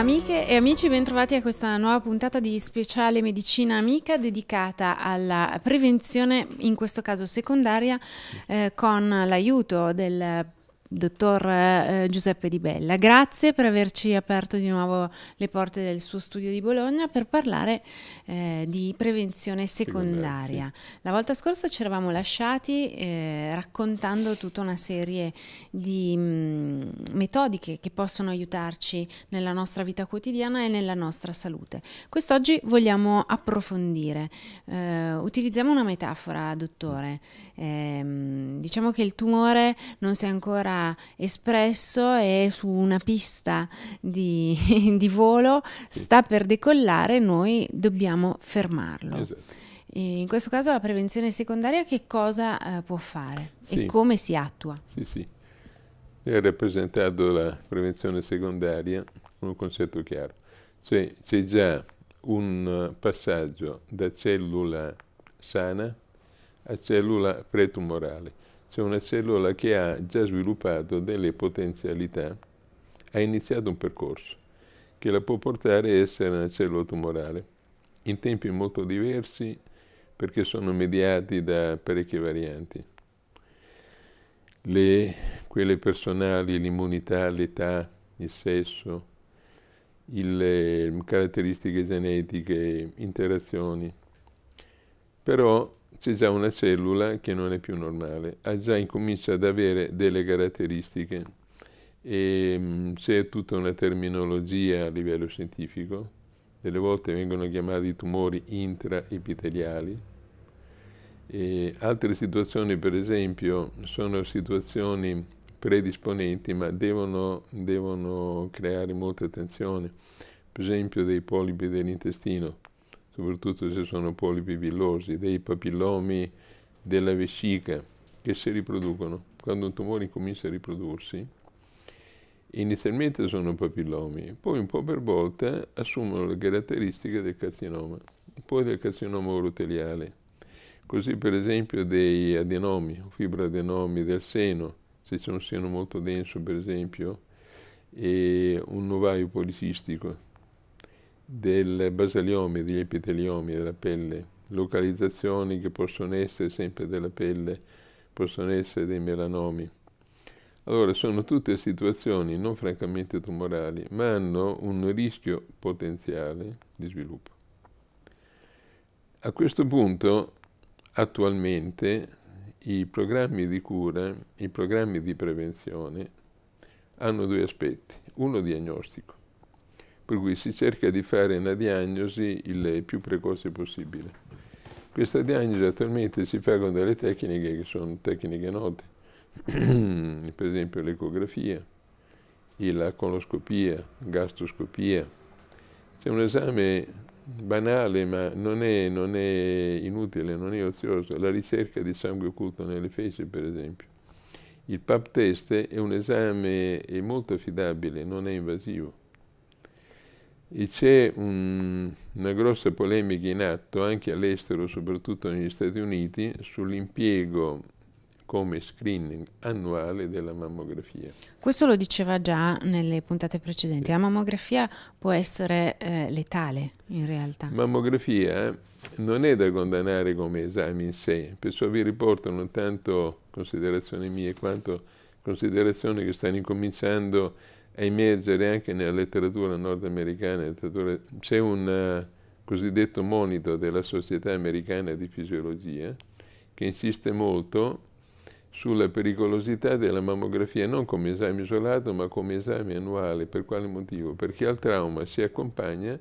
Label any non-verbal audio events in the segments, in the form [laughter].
Amiche e amici, bentrovati a questa nuova puntata di speciale Medicina Amica dedicata alla prevenzione, in questo caso secondaria, eh, con l'aiuto del dottor eh, Giuseppe Di Bella. Grazie per averci aperto di nuovo le porte del suo studio di Bologna per parlare eh, di prevenzione secondaria. Sì, La volta scorsa ci eravamo lasciati eh, raccontando tutta una serie di mh, mm, metodiche che possono aiutarci nella nostra vita quotidiana e nella nostra salute. Quest'oggi vogliamo approfondire. Eh, utilizziamo una metafora, dottore ehm, diciamo che il tumore non si è ancora espresso e su una pista di, [laughs] di volo sta per decollare, noi dobbiamo fermarlo. Esatto. In questo caso la prevenzione secondaria che cosa eh, può fare sì. e come si attua? Sì, sì. Hai rappresentato la prevenzione secondaria con un concetto chiaro. Cioè c'è già un passaggio da cellula sana a cellula pretumorale, cioè una cellula che ha già sviluppato delle potenzialità, ha iniziato un percorso che la può portare a essere una cellula tumorale, in tempi molto diversi perché sono mediati da parecchie varianti. Le, quelle personali, l'immunità, l'età, il sesso, le caratteristiche genetiche, interazioni però c'è già una cellula che non è più normale, ha già incominciato ad avere delle caratteristiche e mm, c'è tutta una terminologia a livello scientifico, delle volte vengono chiamati tumori intraepiteliali, e altre situazioni per esempio sono situazioni predisponenti ma devono, devono creare molta attenzione, per esempio dei polipi dell'intestino soprattutto se sono polipi villosi, dei papillomi della vescica che si riproducono. Quando un tumore comincia a riprodursi, inizialmente sono papillomi, poi un po' per volta assumono le caratteristiche del carcinoma, poi del carcinoma uroteliale. Così per esempio dei adenomi, fibroadenomi del seno, se c'è un seno molto denso per esempio, e un ovaio policistico, del basaliomi, degli epiteliomi della pelle, localizzazioni che possono essere sempre della pelle, possono essere dei melanomi. Allora, sono tutte situazioni non francamente tumorali, ma hanno un rischio potenziale di sviluppo. A questo punto, attualmente, i programmi di cura, i programmi di prevenzione, hanno due aspetti. Uno diagnostico per cui si cerca di fare una diagnosi il più precoce possibile. Questa diagnosi attualmente si fa con delle tecniche che sono tecniche note, [clears throat] per esempio l'ecografia, la coloscopia, gastroscopia. C'è un esame banale ma non è, non è inutile, non è ozioso, la ricerca di sangue occulto nelle feci per esempio. Il PAP test è un esame è molto affidabile, non è invasivo e c'è un, una grossa polemica in atto anche all'estero, soprattutto negli Stati Uniti, sull'impiego come screening annuale della mammografia. Questo lo diceva già nelle puntate precedenti, sì. la mammografia può essere eh, letale in realtà. Mammografia non è da condannare come esame in sé, perciò vi riportano tanto considerazioni mie quanto considerazioni che stanno incominciando a emergere anche nella letteratura nordamericana, c'è un eh, cosiddetto monito della Società Americana di Fisiologia che insiste molto sulla pericolosità della mammografia non come esame isolato ma come esame annuale. Per quale motivo? Perché al trauma si accompagna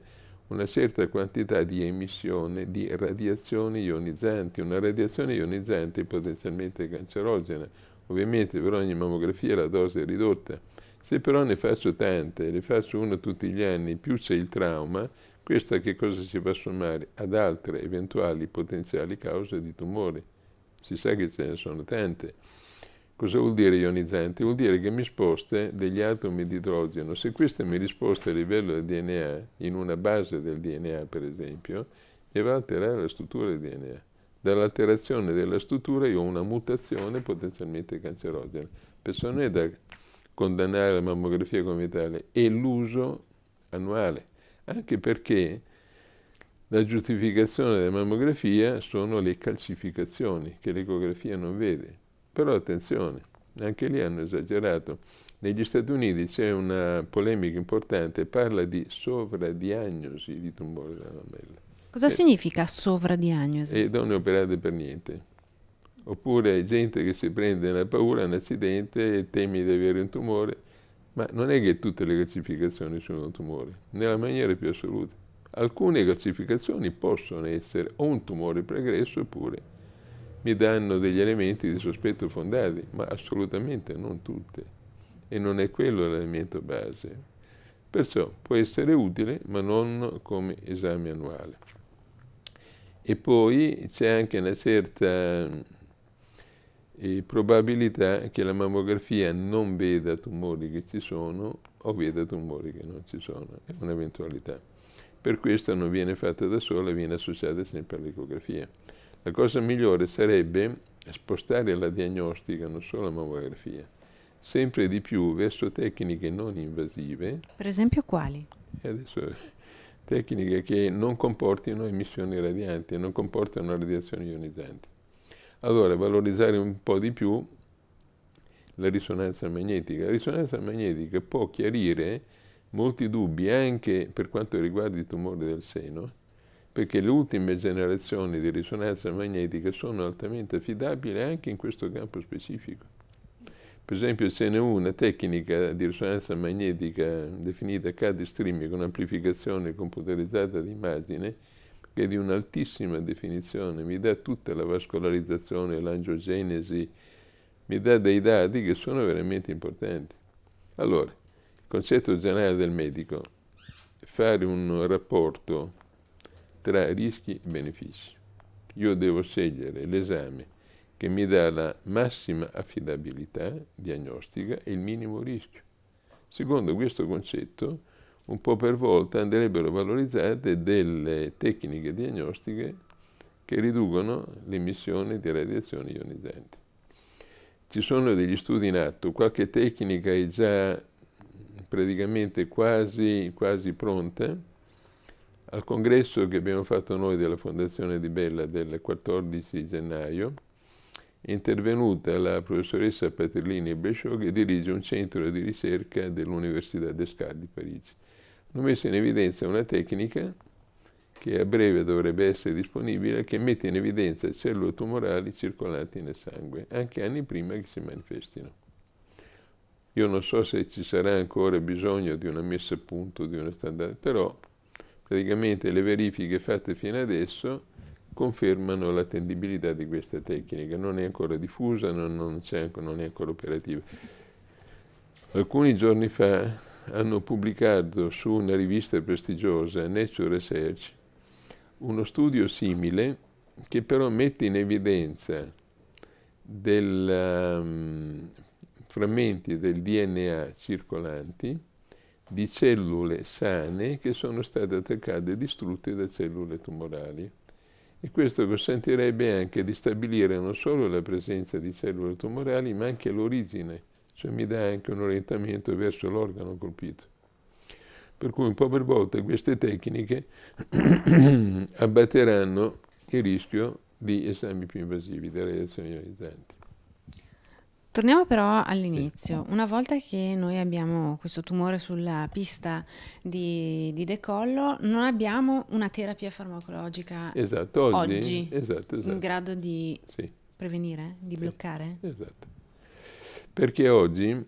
una certa quantità di emissione di radiazioni ionizzanti, una radiazione ionizzante potenzialmente cancerogena. Ovviamente per ogni mammografia la dose è ridotta se però ne faccio tante, ne faccio una tutti gli anni, più c'è il trauma, questa che cosa si va a sommare ad altre eventuali potenziali cause di tumore? Si sa che ce ne sono tante. Cosa vuol dire ionizzante? Vuol dire che mi sposte degli atomi di idrogeno. Se questa mi risposta a livello del DNA, in una base del DNA per esempio, mi va a alterare la struttura del DNA. Dall'alterazione della struttura io ho una mutazione potenzialmente cancerogena. Perciò non è da condannare la mammografia come tale, è l'uso annuale, anche perché la giustificazione della mammografia sono le calcificazioni che l'ecografia non vede. Però attenzione, anche lì hanno esagerato. Negli Stati Uniti c'è una polemica importante, parla di sovradiagnosi di tumore della mammella. Cosa eh, significa sovradiagnosi? E donne operate per niente oppure gente che si prende la paura, un accidente e temi di avere un tumore, ma non è che tutte le calcificazioni sono tumori, nella maniera più assoluta. Alcune calcificazioni possono essere o un tumore pregresso oppure mi danno degli elementi di sospetto fondati, ma assolutamente non tutte. E non è quello l'elemento base. Perciò può essere utile, ma non come esame annuale. E poi c'è anche una certa e probabilità che la mammografia non veda tumori che ci sono o veda tumori che non ci sono, è un'eventualità. Per questo non viene fatta da sola, viene associata sempre all'ecografia. La cosa migliore sarebbe spostare la diagnostica non solo la mammografia, sempre di più verso tecniche non invasive. Per esempio quali? Adesso, tecniche che non comportino emissioni radianti, non comportano radiazioni ionizzanti. Allora, valorizzare un po' di più la risonanza magnetica. La risonanza magnetica può chiarire molti dubbi anche per quanto riguarda i tumori del seno, perché le ultime generazioni di risonanza magnetica sono altamente affidabili anche in questo campo specifico. Per esempio ce n'è una tecnica di risonanza magnetica definita CAD streaming con amplificazione computerizzata d'immagine, immagine, che è di un'altissima definizione, mi dà tutta la vascolarizzazione, l'angiogenesi, mi dà dei dati che sono veramente importanti. Allora, il concetto generale del medico, è fare un rapporto tra rischi e benefici. Io devo scegliere l'esame che mi dà la massima affidabilità diagnostica e il minimo rischio. Secondo questo concetto, un po' per volta andrebbero valorizzate delle tecniche diagnostiche che riducono l'emissione di radiazioni ionizzanti. Ci sono degli studi in atto, qualche tecnica è già praticamente quasi, quasi pronta. Al congresso che abbiamo fatto noi della Fondazione di Bella del 14 gennaio, è intervenuta la professoressa Paterlini Bresciò che dirige un centro di ricerca dell'Università d'Escard di Parigi hanno messo in evidenza una tecnica che a breve dovrebbe essere disponibile, che mette in evidenza cellule tumorali circolanti nel sangue, anche anni prima che si manifestino. Io non so se ci sarà ancora bisogno di una messa a punto, di uno standard, però praticamente le verifiche fatte fino adesso confermano l'attendibilità di questa tecnica, non è ancora diffusa, non, non, non è ancora operativa. Alcuni giorni fa hanno pubblicato su una rivista prestigiosa, Nature Research, uno studio simile che però mette in evidenza del, um, frammenti del DNA circolanti di cellule sane che sono state attaccate e distrutte da cellule tumorali. E questo consentirebbe anche di stabilire non solo la presenza di cellule tumorali, ma anche l'origine cioè mi dà anche un orientamento verso l'organo colpito. Per cui un po' per volta queste tecniche [clears throat] abbatteranno il rischio di esami più invasivi, delle reazioni ionizzanti. Torniamo però all'inizio. Una volta che noi abbiamo questo tumore sulla pista di, di decollo, non abbiamo una terapia farmacologica esatto, oggi, oggi esatto, esatto. in grado di sì. prevenire, di sì. bloccare? Esatto. Perché oggi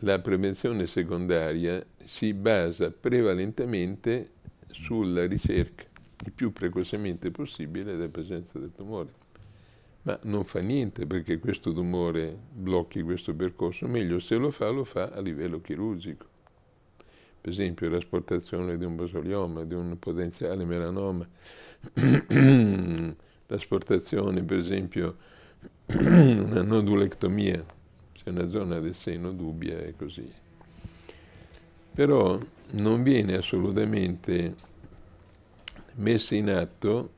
la prevenzione secondaria si basa prevalentemente sulla ricerca il più precocemente possibile della presenza del tumore. Ma non fa niente perché questo tumore blocchi questo percorso, meglio se lo fa, lo fa a livello chirurgico. Per esempio l'asportazione di un basolioma, di un potenziale melanoma, [clears throat] l'asportazione per esempio [clears throat] una nodulectomia, una zona del seno dubbia e così. Però non viene assolutamente messa in atto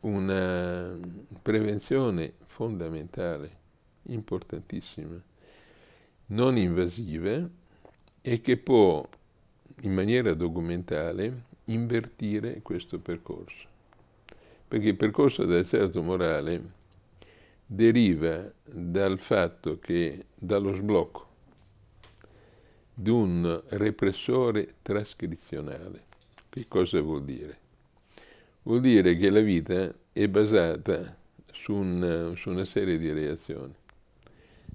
una prevenzione fondamentale, importantissima, non invasiva e che può in maniera documentale invertire questo percorso. Perché il percorso del certo morale deriva dal fatto che dallo sblocco di un repressore trascrizionale. Che cosa vuol dire? Vuol dire che la vita è basata su una, su una serie di reazioni,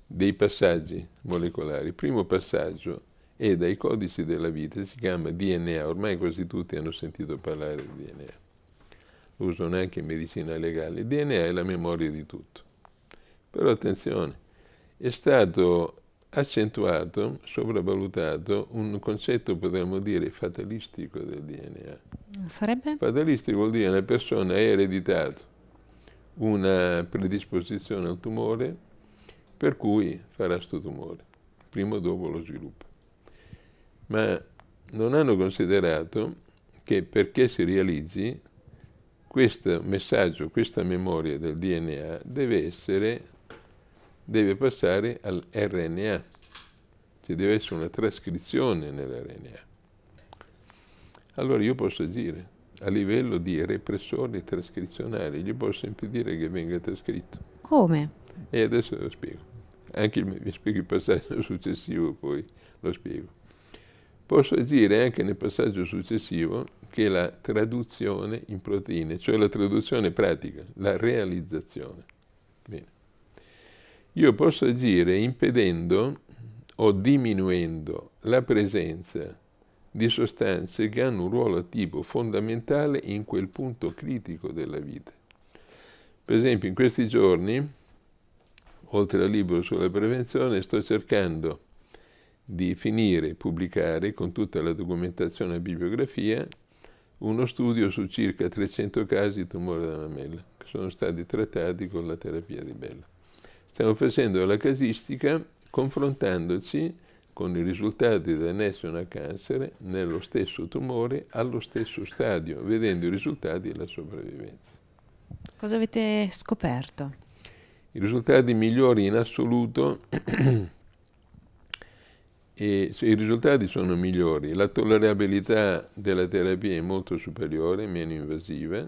dei passaggi molecolari. Il primo passaggio è dai codici della vita, si chiama DNA, ormai quasi tutti hanno sentito parlare di DNA. Lo usano anche in medicina legale. Il DNA è la memoria di tutto però attenzione, è stato accentuato, sopravvalutato, un concetto potremmo dire fatalistico del DNA. Sarebbe? Fatalistico vuol dire che una persona ha ereditato una predisposizione al tumore per cui farà questo tumore, prima o dopo lo sviluppa. Ma non hanno considerato che perché si realizzi questo messaggio, questa memoria del DNA deve essere deve passare al RNA, ci deve essere una trascrizione nell'RNA. Allora io posso agire a livello di repressore trascrizionale, gli posso impedire che venga trascritto. Come? E adesso lo spiego. Anche vi spiego il passaggio [laughs] successivo, poi lo spiego. Posso agire anche nel passaggio successivo che è la traduzione in proteine, cioè la traduzione pratica, la realizzazione io posso agire impedendo o diminuendo la presenza di sostanze che hanno un ruolo attivo fondamentale in quel punto critico della vita. Per esempio, in questi giorni, oltre al libro sulla prevenzione, sto cercando di finire e pubblicare con tutta la documentazione e bibliografia uno studio su circa 300 casi di tumore della mammella che sono stati trattati con la terapia di Bella. Stiamo facendo la casistica confrontandoci con i risultati del National Cancer nello stesso tumore, allo stesso stadio, vedendo i risultati e la sopravvivenza. Cosa avete scoperto? I risultati migliori in assoluto, [clears throat] e, cioè, i risultati sono migliori, la tollerabilità della terapia è molto superiore, meno invasiva,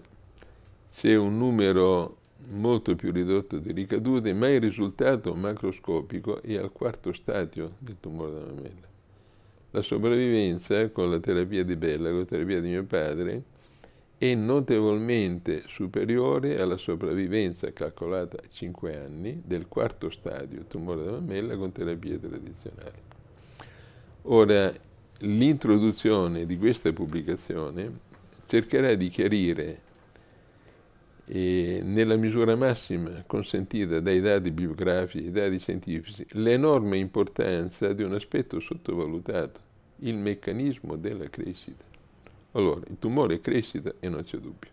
c'è un numero molto più ridotto di ricadute, ma il risultato macroscopico è al quarto stadio del tumore della mammella. La sopravvivenza con la terapia di Bella, con la terapia di mio padre, è notevolmente superiore alla sopravvivenza calcolata a 5 anni del quarto stadio, tumore della mammella, con terapie tradizionali. Ora, l'introduzione di questa pubblicazione cercherà di chiarire e nella misura massima consentita dai dati biografici e dati scientifici, l'enorme importanza di un aspetto sottovalutato, il meccanismo della crescita. Allora, il tumore è crescita e non c'è dubbio.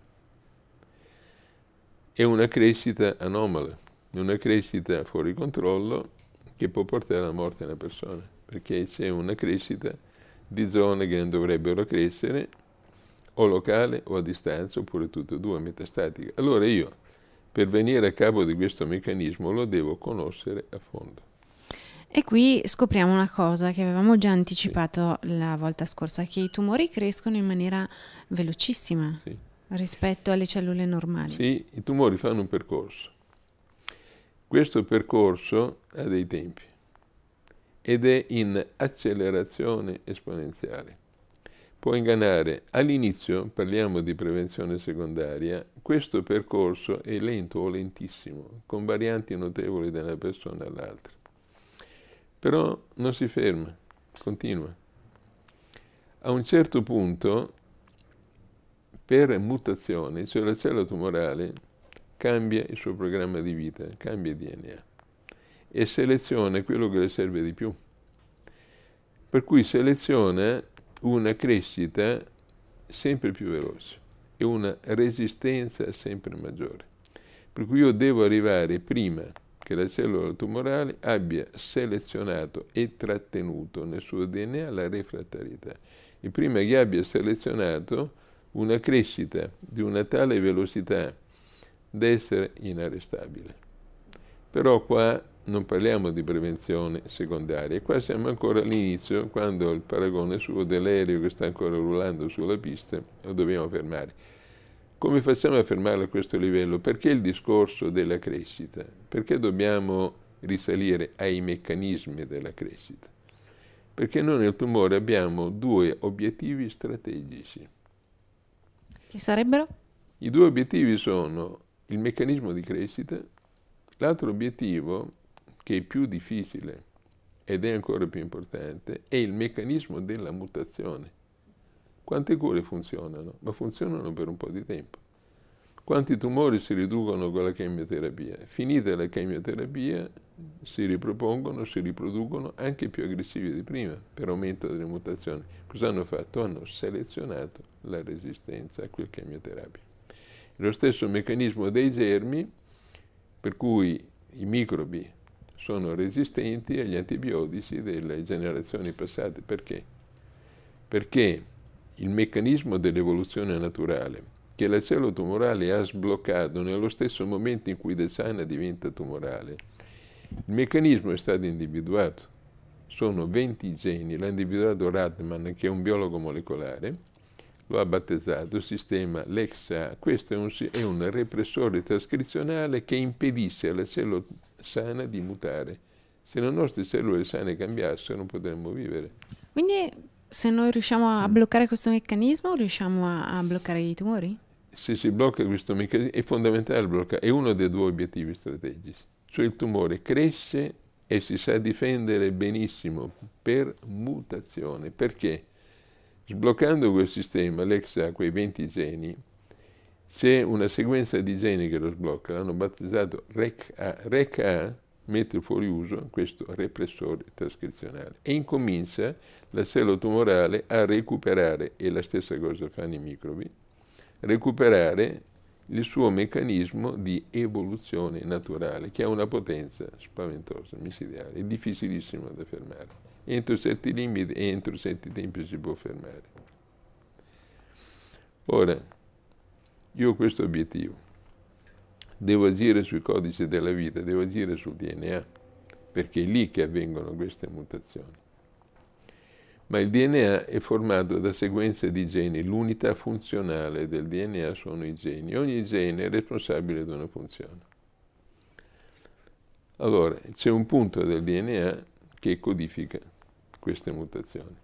È una crescita anomala, una crescita fuori controllo che può portare alla morte della persona, perché c'è una crescita di zone che non dovrebbero crescere o locale o a distanza, oppure tutte e due metastatica. Allora io, per venire a capo di questo meccanismo, lo devo conoscere a fondo. E qui scopriamo una cosa che avevamo già anticipato sì. la volta scorsa, che i tumori crescono in maniera velocissima sì. rispetto alle cellule normali. Sì, i tumori fanno un percorso. Questo percorso ha dei tempi ed è in accelerazione esponenziale può ingannare. All'inizio, parliamo di prevenzione secondaria, questo percorso è lento o lentissimo, con varianti notevoli da una persona all'altra. Però non si ferma, continua. A un certo punto, per mutazione, cioè la cellula tumorale cambia il suo programma di vita, cambia il DNA e seleziona quello che le serve di più. Per cui seleziona una crescita sempre più veloce e una resistenza sempre maggiore. Per cui io devo arrivare prima che la cellula tumorale abbia selezionato e trattenuto nel suo DNA la refrattarietà e prima che abbia selezionato una crescita di una tale velocità da essere inarrestabile. Però qua non parliamo di prevenzione secondaria. qua siamo ancora all'inizio, quando il paragone suo dell'aereo che sta ancora rullando sulla pista lo dobbiamo fermare. Come facciamo a fermarlo a questo livello? Perché il discorso della crescita? Perché dobbiamo risalire ai meccanismi della crescita? Perché noi nel tumore abbiamo due obiettivi strategici. Che sarebbero? I due obiettivi sono il meccanismo di crescita, l'altro obiettivo che è più difficile ed è ancora più importante, è il meccanismo della mutazione. Quante cure funzionano? Ma funzionano per un po' di tempo. Quanti tumori si riducono con la chemioterapia? Finita la chemioterapia si ripropongono, si riproducono anche più aggressivi di prima per aumento delle mutazioni. Cosa hanno fatto? Hanno selezionato la resistenza a quel chemioterapia. Lo stesso meccanismo dei germi per cui i microbi sono resistenti agli antibiotici delle generazioni passate. Perché? Perché il meccanismo dell'evoluzione naturale che la cellula tumorale ha sbloccato nello stesso momento in cui Desana diventa tumorale, il meccanismo è stato individuato. Sono 20 geni, l'ha individuato Radman, che è un biologo molecolare, lo ha battezzato sistema LEXA. Questo è un, è un repressore trascrizionale che impedisce alla cellula sana di mutare. Se le nostre cellule sane cambiassero non potremmo vivere. Quindi se noi riusciamo a bloccare questo meccanismo riusciamo a, a bloccare i tumori? Se si blocca questo meccanismo è fondamentale bloccare, è uno dei due obiettivi strategici. Cioè il tumore cresce e si sa difendere benissimo per mutazione. Perché? Sbloccando quel sistema, l'ex ha quei 20 geni, c'è una sequenza di geni che lo sblocca, l'hanno battezzato REC-A. REC-A mette fuori uso questo repressore trascrizionale e incomincia la cellula tumorale a recuperare, e la stessa cosa fanno i microbi, recuperare il suo meccanismo di evoluzione naturale, che ha una potenza spaventosa, micidiale, è difficilissima da fermare. Entro certi limiti e entro certi tempi si può fermare. Ora, io ho questo obiettivo. Devo agire sui codici della vita, devo agire sul DNA, perché è lì che avvengono queste mutazioni. Ma il DNA è formato da sequenze di geni, l'unità funzionale del DNA sono i geni. Ogni gene è responsabile di una funzione. Allora, c'è un punto del DNA che codifica queste mutazioni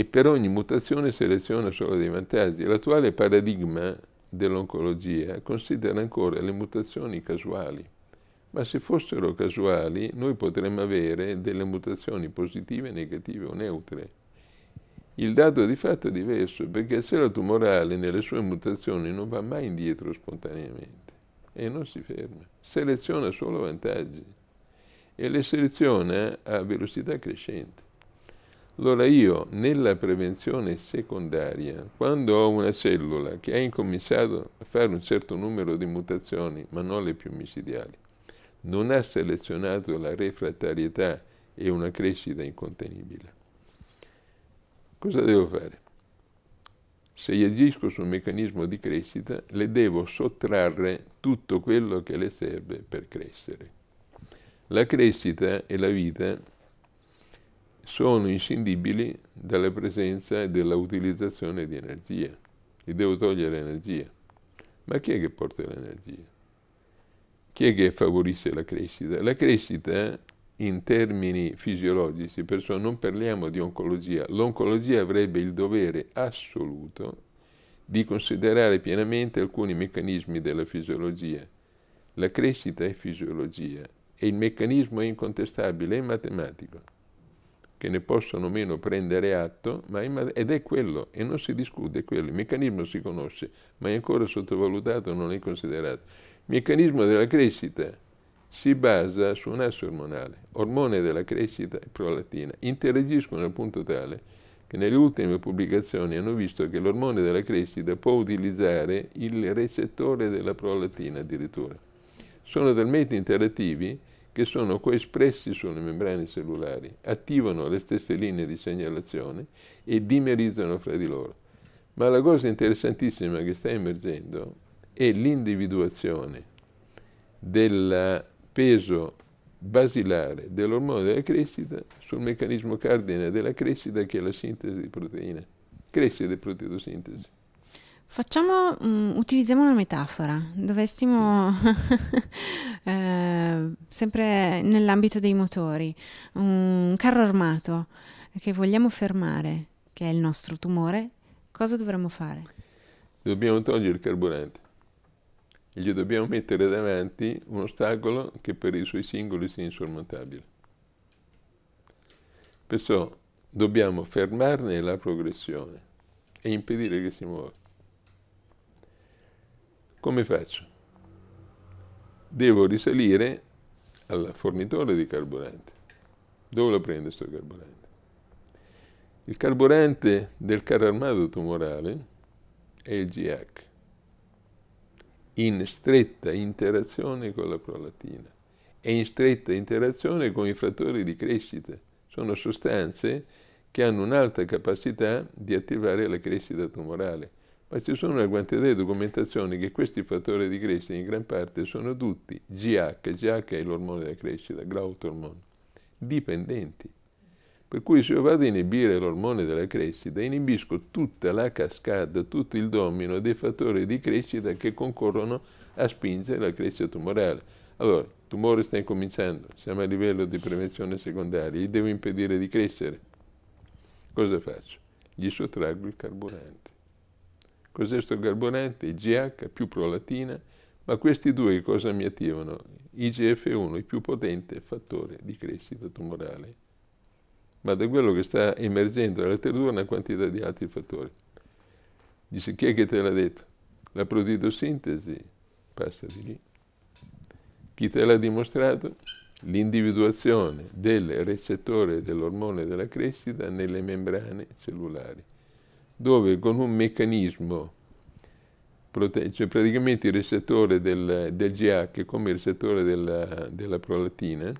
e per ogni mutazione seleziona solo dei vantaggi. L'attuale paradigma dell'oncologia considera ancora le mutazioni casuali, ma se fossero casuali noi potremmo avere delle mutazioni positive, negative o neutre. Il dato di fatto è diverso perché la tumorale nelle sue mutazioni non va mai indietro spontaneamente e non si ferma, seleziona solo vantaggi e le seleziona a velocità crescente. Allora io nella prevenzione secondaria, quando ho una cellula che ha incominciato a fare un certo numero di mutazioni, ma non le più micidiali, non ha selezionato la refrattarietà e una crescita incontenibile, cosa devo fare? se agisco sul meccanismo di crescita, le devo sottrarre tutto quello che le serve per crescere. La crescita e la vita sono inscindibili dalla presenza e dall'utilizzazione di energia. Gli devo togliere energia. Ma chi è che porta l'energia? Chi è che favorisce la crescita? La crescita eh, in termini fisiologici, perciò non parliamo di oncologia. L'oncologia avrebbe il dovere assoluto di considerare pienamente alcuni meccanismi della fisiologia. La crescita è fisiologia e il meccanismo è incontestabile, è matematico che ne possono meno prendere atto, ed è quello, e non si discute, è quello. Il meccanismo si conosce, ma è ancora sottovalutato, non è considerato. Il meccanismo della crescita si basa su un asso ormonale, ormone della crescita e prolattina, interagiscono al punto tale che nelle ultime pubblicazioni hanno visto che l'ormone della crescita può utilizzare il recettore della prolattina addirittura. Sono talmente interattivi che sono coespressi sulle membrane cellulari, attivano le stesse linee di segnalazione e dimerizzano fra di loro. Ma la cosa interessantissima che sta emergendo è l'individuazione del peso basilare dell'ormone della crescita sul meccanismo cardine della crescita che è la sintesi di proteine, crescita e proteidosintesi. Facciamo, um, utilizziamo una metafora, dovessimo, [laughs] eh, sempre nell'ambito dei motori, un carro armato che vogliamo fermare, che è il nostro tumore, cosa dovremmo fare? Dobbiamo togliere il carburante e gli dobbiamo mettere davanti un ostacolo che per i suoi singoli sia insormontabile. Perciò dobbiamo fermarne la progressione e impedire che si muova come faccio? Devo risalire al fornitore di carburante. Dove lo prendo questo carburante? Il carburante del carro armato tumorale è il GH, in stretta interazione con la prolatina e in stretta interazione con i fattori di crescita. Sono sostanze che hanno un'alta capacità di attivare la crescita tumorale ma ci sono una quantità di documentazioni che questi fattori di crescita in gran parte sono tutti GH, GH è l'ormone della crescita, glautormone, dipendenti. Per cui se io vado a inibire l'ormone della crescita, inibisco tutta la cascata, tutto il domino dei fattori di crescita che concorrono a spingere la crescita tumorale. Allora, il tumore sta incominciando, siamo a livello di prevenzione secondaria, gli devo impedire di crescere. Cosa faccio? Gli sottraggo il carburante. Cosesto Carbonante, IGH, più prolatina, ma questi due cosa mi attivano? IGF1, il più potente fattore di crescita tumorale, ma da quello che sta emergendo nella letteratura una quantità di altri fattori. Dice, chi è che te l'ha detto? La protidosintesi, passa di lì. Chi te l'ha dimostrato? L'individuazione del recettore dell'ormone della crescita nelle membrane cellulari dove con un meccanismo, cioè praticamente il recettore del, del GH come il recettore della, della prolatina,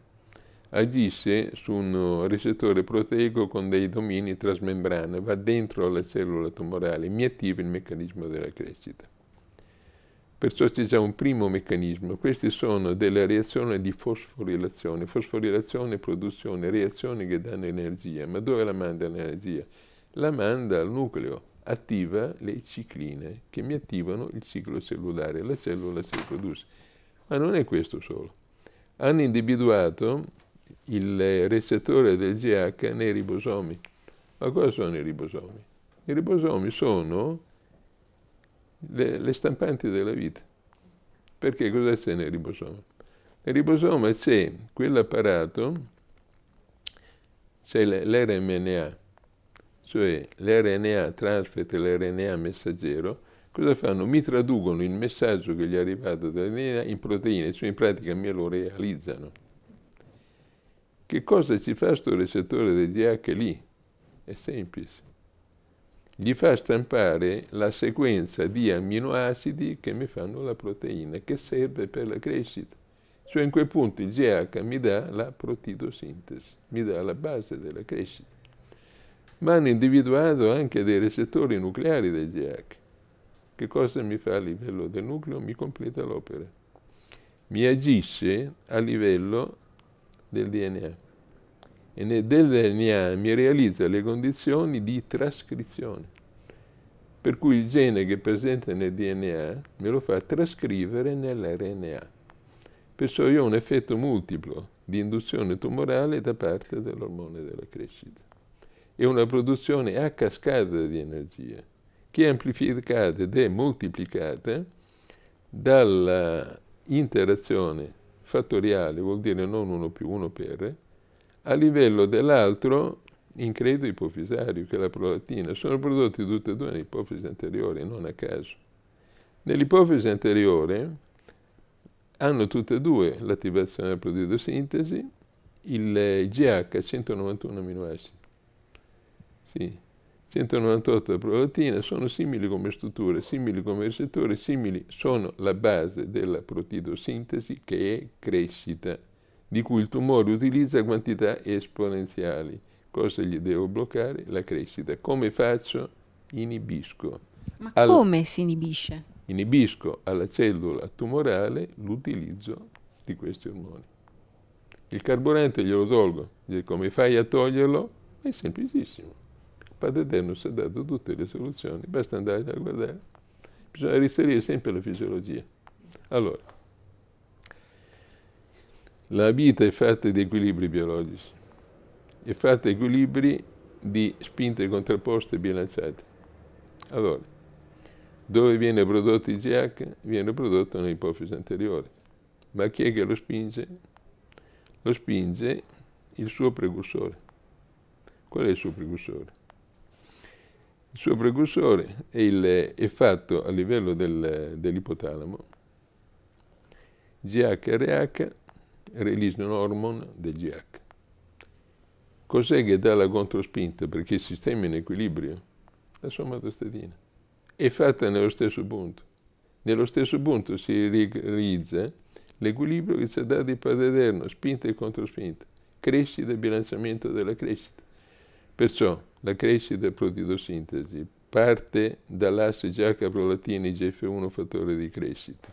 agisce su un recettore proteico con dei domini trasmembrana, va dentro la cellula tumorale, mi attiva il meccanismo della crescita. Perciò c'è già un primo meccanismo, queste sono delle reazioni di fosforilazione, fosforilazione, produzione, reazioni che danno energia, ma dove la manda l'energia? la manda al nucleo, attiva le cicline che mi attivano il ciclo cellulare, la cellula si riproduce. Ma non è questo solo. Hanno individuato il recettore del GH nei ribosomi. Ma cosa sono i ribosomi? I ribosomi sono le, le stampanti della vita. Perché cosa c'è nel ribosoma? Nel ribosoma c'è quell'apparato, c'è l'RMNA, cioè l'RNA transfert e l'RNA messaggero, cosa fanno? Mi traducono il messaggio che gli è arrivato dall'RNA in proteine, cioè in pratica me lo realizzano. Che cosa ci fa questo recettore del GH lì? È semplice. Gli fa stampare la sequenza di amminoacidi che mi fanno la proteina, che serve per la crescita. Cioè in quel punto il GH mi dà la protidosintesi, mi dà la base della crescita ma hanno individuato anche dei recettori nucleari del GH. Che cosa mi fa a livello del nucleo? Mi completa l'opera. Mi agisce a livello del DNA e nel DNA mi realizza le condizioni di trascrizione. Per cui il gene che è presente nel DNA me lo fa trascrivere nell'RNA. Perciò io ho un effetto multiplo di induzione tumorale da parte dell'ormone della crescita e una produzione a cascata di energia, che è amplificata ed è moltiplicata dall'interazione fattoriale, vuol dire non 1 più 1 per, a livello dell'altro incredo ipofisario, che è la prolattina, sono prodotti tutti e due nell'ipofisi anteriore, non a caso. Nell'ipofisi anteriore hanno tutte e due l'attivazione della proteidosintesi, il GH 191 aminoacidi sì. 198 prolatine sono simili come strutture, simili come recettore, simili sono la base della protidosintesi che è crescita, di cui il tumore utilizza quantità esponenziali. Cosa gli devo bloccare? La crescita. Come faccio? Inibisco. Ma All... come si inibisce? Inibisco alla cellula tumorale l'utilizzo di questi ormoni. Il carburante glielo tolgo. Come fai a toglierlo? È semplicissimo Padre Eterno si è dato tutte le soluzioni, basta andare a guardare. Bisogna risalire sempre alla fisiologia. Allora, la vita è fatta di equilibri biologici, è fatta di equilibri di spinte contrapposte e bilanciate. Allora, dove viene prodotto il GH? Viene prodotto nell'ipofisi anteriore. Ma chi è che lo spinge? Lo spinge il suo precursore. Qual è il suo precursore? Il suo precursore è, il, fatto a livello del, dell'ipotalamo GHRH, rh release hormone del GH. Cos'è che dà la controspinta perché il sistema è in equilibrio? La somatostatina. È fatta nello stesso punto. Nello stesso punto si realizza l'equilibrio che ci ha dato il Padre Eterno, spinta e controspinta, crescita e bilanciamento della crescita. Perciò la crescita e proteidosintesi parte dall'asse GH-prolatini igf 1 fattore di crescita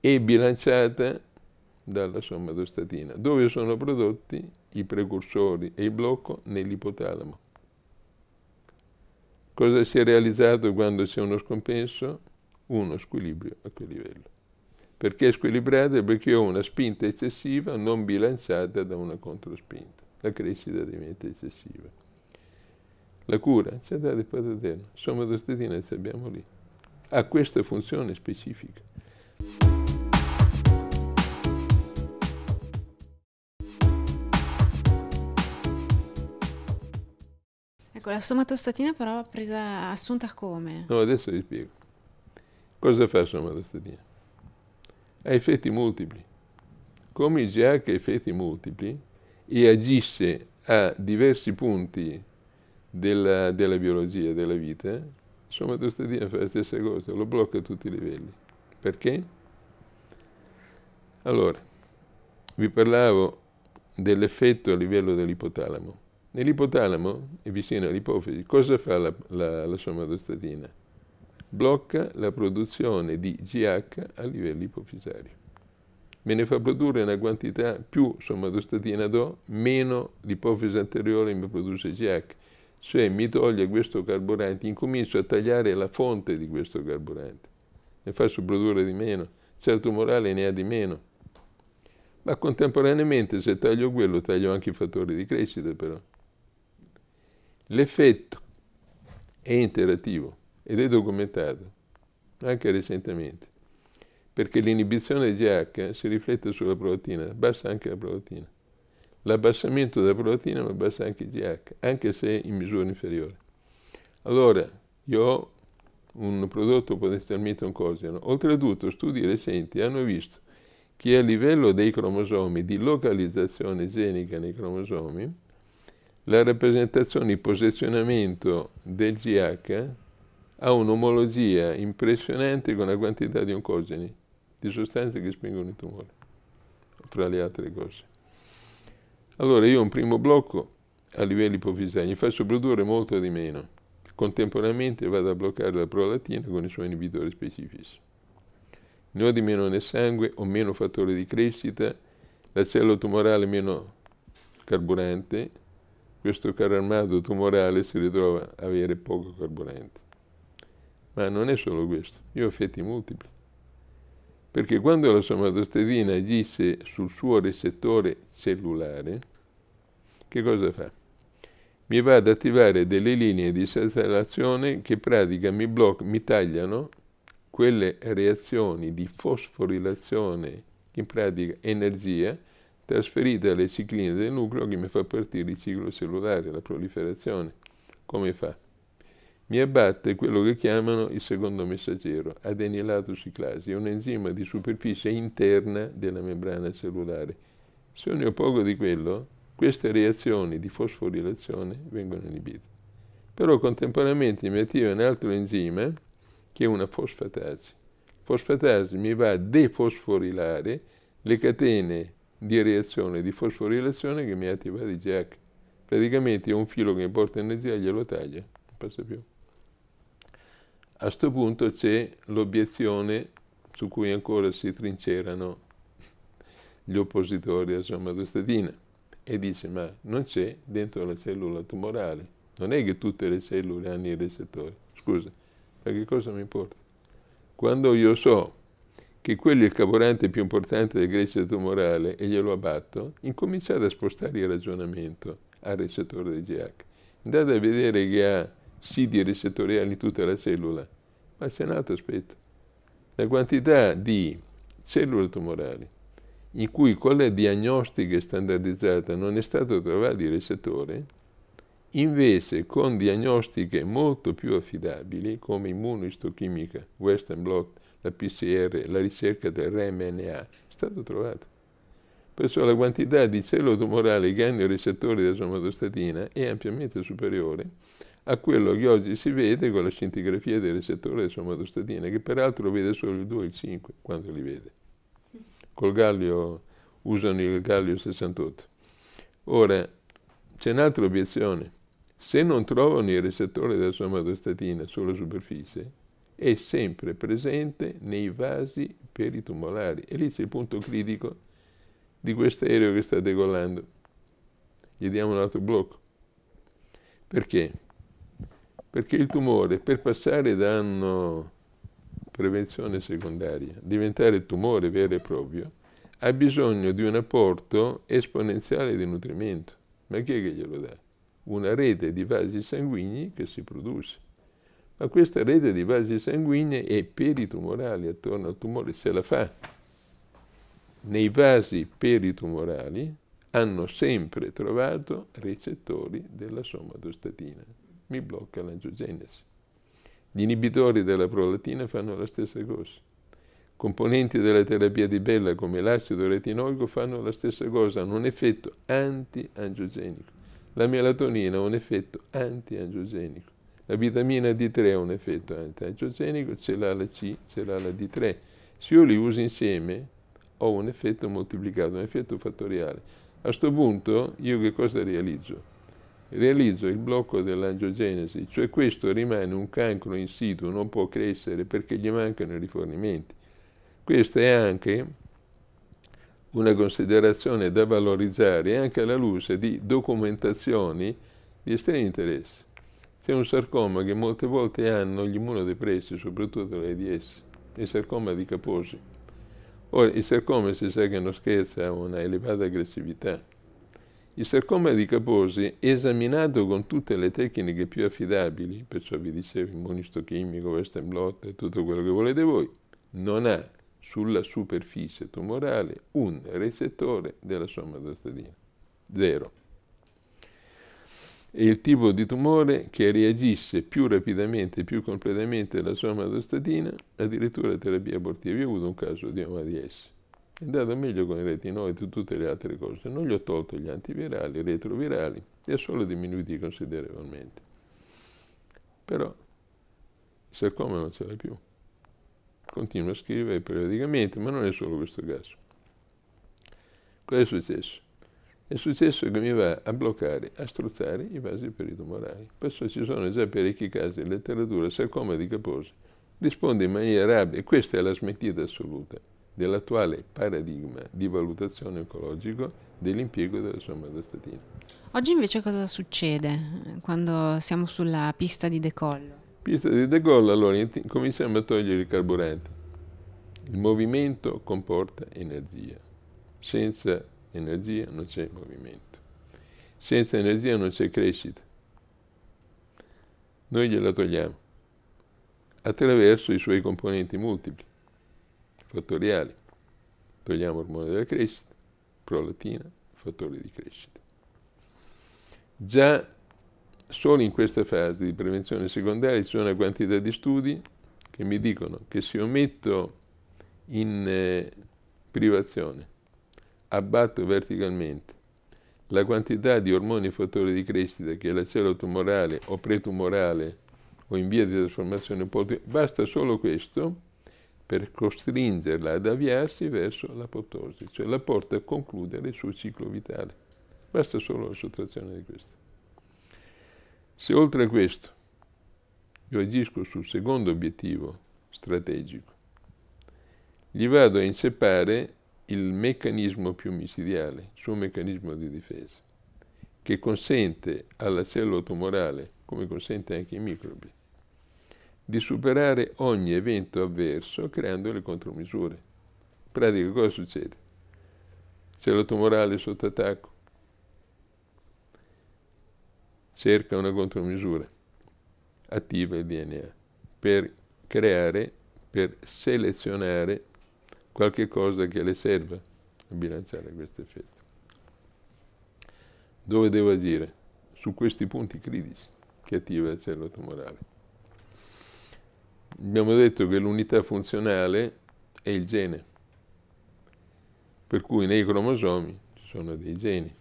e bilanciata dalla somatostatina, dove sono prodotti i precursori e il blocco nell'ipotalamo. Cosa si è realizzato quando c'è uno scompenso? Uno squilibrio a quel livello. Perché è squilibrata? Perché ho una spinta eccessiva non bilanciata da una controspinta. La crescita diventa eccessiva la cura, c'è da Padre Eterno. Somma d'ostetina ce l'abbiamo lì. Ha questa funzione specifica. Ecco, la somatostatina però va presa, assunta come? No, adesso vi spiego. Cosa fa la somatostatina? Ha effetti multipli. Come il GH ha effetti multipli e agisce a diversi punti della, della biologia, della vita, eh? somma fa la stessa cosa, lo blocca a tutti i livelli. Perché? Allora, vi parlavo dell'effetto a livello dell'ipotalamo. Nell'ipotalamo, vicino all'ipofisi, cosa fa la, la, la somatostatina? Blocca la produzione di GH a livello ipofisario. Me ne fa produrre una quantità più somatostatina do, meno l'ipofisi anteriore mi produce GH cioè mi toglie questo carburante, incomincio a tagliare la fonte di questo carburante, ne faccio produrre di meno, certo morale ne ha di meno. Ma contemporaneamente se taglio quello, taglio anche i fattori di crescita però. L'effetto è interattivo ed è documentato, anche recentemente, perché l'inibizione di GH si riflette sulla proattina, basta anche la proattina l'abbassamento della prolatina mi abbassa anche il GH, anche se in misura inferiore. Allora, io ho un prodotto potenzialmente oncogeno. Oltretutto, studi recenti hanno visto che a livello dei cromosomi, di localizzazione genica nei cromosomi, la rappresentazione, il posizionamento del GH ha un'omologia impressionante con la quantità di oncogeni, di sostanze che spingono il tumore, tra le altre cose. Allora io un primo blocco a livello ipofisari gli faccio produrre molto di meno. Contemporaneamente vado a bloccare la prolatina con i suoi inibitori specifici. Ne ho di meno nel sangue, ho meno fattore di crescita, la cellula tumorale meno carburante, questo carro armato tumorale si ritrova a avere poco carburante. Ma non è solo questo, io ho effetti multipli. Perché quando la somatostatina agisce sul suo recettore cellulare, che cosa fa? Mi va ad attivare delle linee di satellazione che pratica mi, bloc- mi tagliano quelle reazioni di fosforilazione, in pratica energia, trasferita alle cicline del nucleo che mi fa partire il ciclo cellulare, la proliferazione. Come fa? mi abbatte quello che chiamano il secondo messaggero, adenilato ciclasi, un enzima di superficie interna della membrana cellulare. Se ne ho poco di quello, queste reazioni di fosforilazione vengono inibite. Però contemporaneamente mi attiva un altro enzima che è una fosfatasi. Fosfatasi mi va a defosforilare le catene di reazione di fosforilazione che mi ha attivato i GH. Praticamente è un filo che mi porta energia e glielo taglia, non passa più. A questo punto c'è l'obiezione su cui ancora si trincerano gli oppositori alla somatostatina e dice ma non c'è dentro la cellula tumorale, non è che tutte le cellule hanno i recettori, scusa, ma che cosa mi importa? Quando io so che quello è il caporante più importante del grezzo tumorale e glielo abbatto, incominciate a spostare il ragionamento al recettore del GH. Andate a vedere che ha sidi recettoriali in tutta la cellula, ma c'è un altro aspetto. La quantità di cellule tumorali in cui con le diagnostiche standardizzate non è stato trovato il recettore, invece con diagnostiche molto più affidabili come immunoistochimica, Western blot, la PCR, la ricerca del RMNA, è stato trovato. Perciò la quantità di cellule tumorali che hanno il recettore della somatostatina è ampiamente superiore a quello che oggi si vede con la scintigrafia del recettore della somatostatina, che peraltro vede solo il 2 e il 5 quando li vede. Col gallio usano il gallio 68. Ora, c'è un'altra obiezione. Se non trovano il recettore della somatostatina sulla superficie, è sempre presente nei vasi peritumolari. E lì c'è il punto critico di questo aereo che sta decollando. Gli diamo un altro blocco. Perché? Perché il tumore, per passare da anno prevenzione secondaria, diventare tumore vero e proprio, ha bisogno di un apporto esponenziale di nutrimento. Ma chi è che glielo dà? Una rete di vasi sanguigni che si produce. Ma questa rete di vasi sanguigni è peritumorale, attorno al tumore, se la fa. Nei vasi peritumorali hanno sempre trovato recettori della somatostatina mi blocca l'angiogenesi. Gli inibitori della prolatina fanno la stessa cosa. Componenti della terapia di Bella come l'acido retinoico fanno la stessa cosa, hanno un effetto anti-angiogenico. La melatonina ha un effetto anti-angiogenico. La vitamina D3 ha un effetto anti-angiogenico, ce l'ha la C, ce l'ha la D3. Se io li uso insieme ho un effetto moltiplicato, un effetto fattoriale. A questo punto io che cosa realizzo? realizzo il blocco dell'angiogenesi, cioè questo rimane un cancro in situ, non può crescere perché gli mancano i rifornimenti. Questa è anche una considerazione da valorizzare anche alla luce di documentazioni di estremo interesse. C'è un sarcoma che molte volte hanno gli immunodepressi, soprattutto l'AIDS, il sarcoma di Kaposi. Ora, il sarcoma si sa che non scherza, ha una elevata aggressività il sarcoma di Kaposi, esaminato con tutte le tecniche più affidabili, perciò vi dicevo immunistochimico, Western blot e tutto quello che volete voi, non ha sulla superficie tumorale un recettore della somatostatina. Zero. È il tipo di tumore che reagisce più rapidamente e più completamente alla somatostatina, addirittura terapia abortiva. Io ho avuto un caso di OMADS è andato meglio con i retinoidi e tutte le altre cose. Non gli ho tolto gli antivirali, i retrovirali, li ho solo diminuiti considerevolmente. Però il sarcoma non ce l'ha più. Continua a scrivere periodicamente, ma non è solo questo caso. Cosa è successo? È successo che mi va a bloccare, a strozzare i vasi peritumorali. Questo ci sono già parecchi casi in letteratura, sarcoma di Kaposi risponde in maniera rabbia, questa è la smettita assoluta dell'attuale paradigma di valutazione oncologico dell'impiego della somatostatina. Oggi invece cosa succede eh, quando siamo sulla pista di decollo? Pista di decollo, allora cominciamo a togliere il carburante. Il movimento comporta energia. Senza energia non c'è movimento. Senza energia non c'è crescita. Noi gliela togliamo attraverso i suoi componenti multipli fattoriali. Togliamo ormone della crescita, prolatina, fattore di crescita. Già solo in questa fase di prevenzione secondaria ci sono una quantità di studi che mi dicono che se io metto in eh, privazione, abbatto verticalmente la quantità di ormoni fattore di crescita che la cellula tumorale o pretumorale o in via di trasformazione può basta solo questo per costringerla ad avviarsi verso l'apoptosi, cioè la porta a concludere il suo ciclo vitale. Basta solo la sottrazione di questo. Se oltre a questo io agisco sul secondo obiettivo strategico, gli vado a inseppare il meccanismo più micidiale, il suo meccanismo di difesa, che consente alla cellula tumorale, come consente anche ai microbi, di superare ogni evento avverso creando le contromisure. In pratica cosa succede? C'è la tumorale sotto attacco, cerca una contromisura, attiva il DNA per creare, per selezionare qualche cosa che le serva a bilanciare questo effetto. Dove devo agire? Su questi punti critici che attiva il cervello tumorale abbiamo detto che l'unità funzionale è il gene, per cui nei cromosomi ci sono dei geni.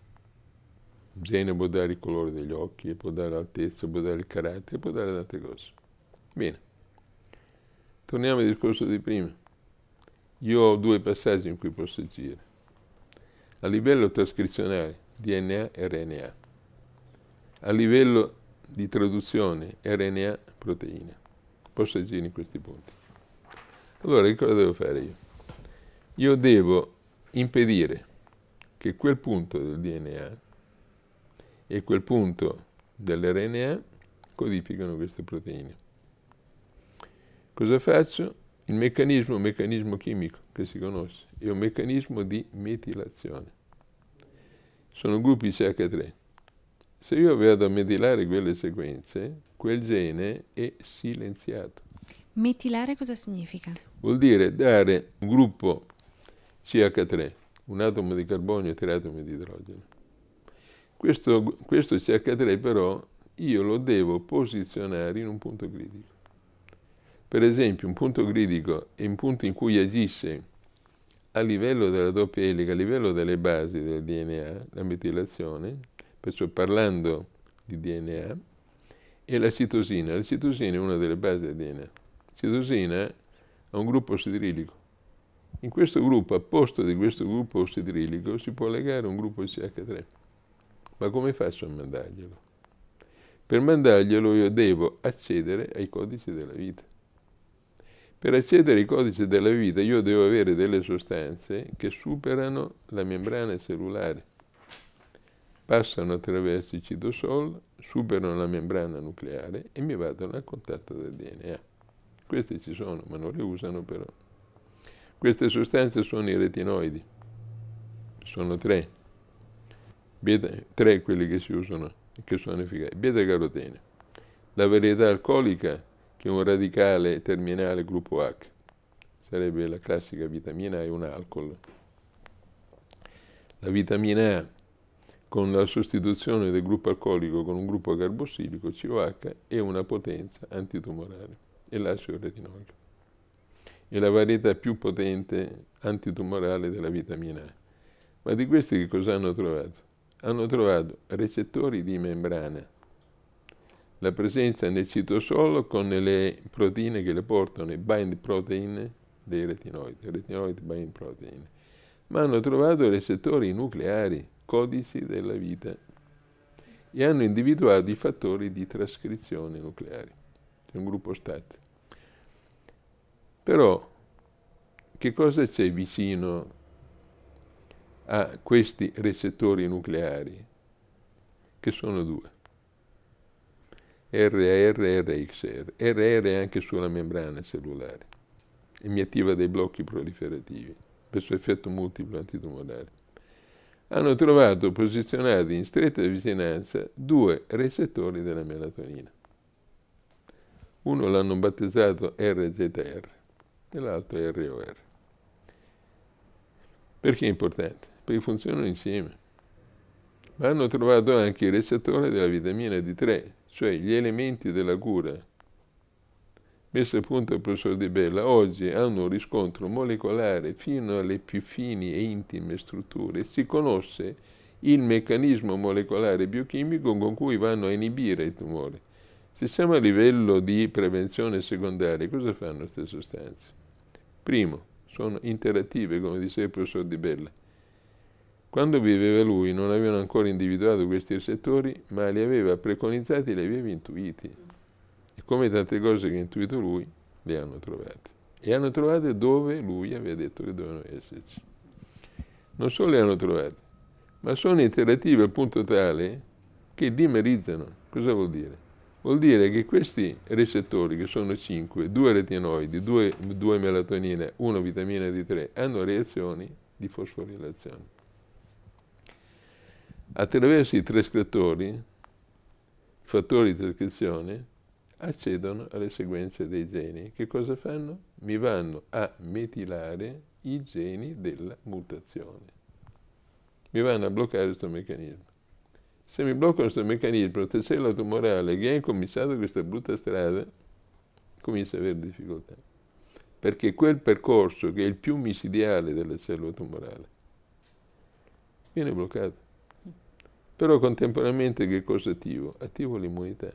Il gene può dare il colore degli occhi, può dare l'altezza, può dare il carattere, può dare tante cose. Bene, torniamo al discorso di prima. Io ho due passaggi in cui posso agire. A livello trascrizionale, DNA e RNA. A livello di traduzione, RNA, proteina posso agire in questi punti. Allora, che cosa devo fare io? Io devo impedire che quel punto del DNA e quel punto dell'RNA codificano queste proteine. Cosa faccio? Il meccanismo è un meccanismo chimico che si conosce, è un meccanismo di metilazione. Sono gruppi CH3. Se io vado a metilare quelle sequenze, quel gene è silenziato. Metilare cosa significa? Vuol dire dare un gruppo CH3, un atomo di carbonio e tre atomi di idrogeno. Questo, questo CH3 però io lo devo posizionare in un punto critico. Per esempio un punto critico è un punto in cui agisce a livello della doppia elica, a livello delle basi del DNA, la metilazione, perciò parlando di DNA, e la citosina. La citosina è una delle basi del DNA. La citosina ha un gruppo ossidrilico. In questo gruppo, a posto di questo gruppo ossidrilico, si può legare un gruppo CH3. Ma come faccio a mandarglielo? Per mandarglielo io devo accedere ai codici della vita. Per accedere ai codici della vita io devo avere delle sostanze che superano la membrana cellulare passano attraverso il citosol, superano la membrana nucleare e mi vadano al contatto del DNA. Queste ci sono, ma non le usano però. Queste sostanze sono i retinoidi, sono tre, Beta, tre quelli che si usano e che sono efficaci. Beta-carotene, la varietà alcolica che è un radicale terminale gruppo H, sarebbe la classica vitamina A E, un alcol. La vitamina A con la sostituzione del gruppo alcolico con un gruppo carbossilico COH e una potenza antitumorale, e retinoide. È la varietà più potente antitumorale della vitamina A. Ma di questi che cosa hanno trovato? Hanno trovato recettori di membrana, la presenza nel citosolo con le proteine che le portano, i bind protein dei retinoidi, retinoid bind protein, ma hanno trovato recettori nucleari, codici della vita e hanno individuato i fattori di trascrizione nucleare. C'è un gruppo Stati. Però che cosa c'è vicino a questi recettori nucleari? Che sono due. RAR e RXR. RR è anche sulla membrana cellulare e mi attiva dei blocchi proliferativi per suo effetto multiplo antitumorale hanno trovato posizionati in stretta vicinanza due recettori della melatonina. Uno l'hanno battezzato RZR e l'altro ROR. Perché è importante? Perché funzionano insieme. Ma hanno trovato anche il recettore della vitamina D3, cioè gli elementi della cura messe a punto il professor Di Bella, oggi hanno un riscontro molecolare fino alle più fini e intime strutture, si conosce il meccanismo molecolare biochimico con cui vanno a inibire i tumori. Se siamo a livello di prevenzione secondaria, cosa fanno queste sostanze? Primo, sono interattive, come diceva il professor Di Bella. Quando viveva lui non avevano ancora individuato questi settori, ma li aveva preconizzati e li aveva intuiti. E come tante cose che ha intuito lui, le hanno trovate. E hanno trovate dove lui aveva detto che dovevano esserci. Non solo le hanno trovate, ma sono interattive al punto tale che dimerizzano. Cosa vuol dire? Vuol dire che questi recettori, che sono 5, 2 retinoidi, 2, 2 melatonina, 1 vitamina D3, hanno reazioni di fosforilazione. Attraverso i trascrittori, fattori di trascrizione, accedono alle sequenze dei geni. Che cosa fanno? Mi vanno a metilare i geni della mutazione. Mi vanno a bloccare questo meccanismo. Se mi blocco questo meccanismo, la cellula tumorale che ha incominciato questa brutta strada comincia ad avere difficoltà. Perché quel percorso che è il più misidiale della cellula tumorale viene bloccato. Però contemporaneamente che cosa attivo? Attivo l'immunità.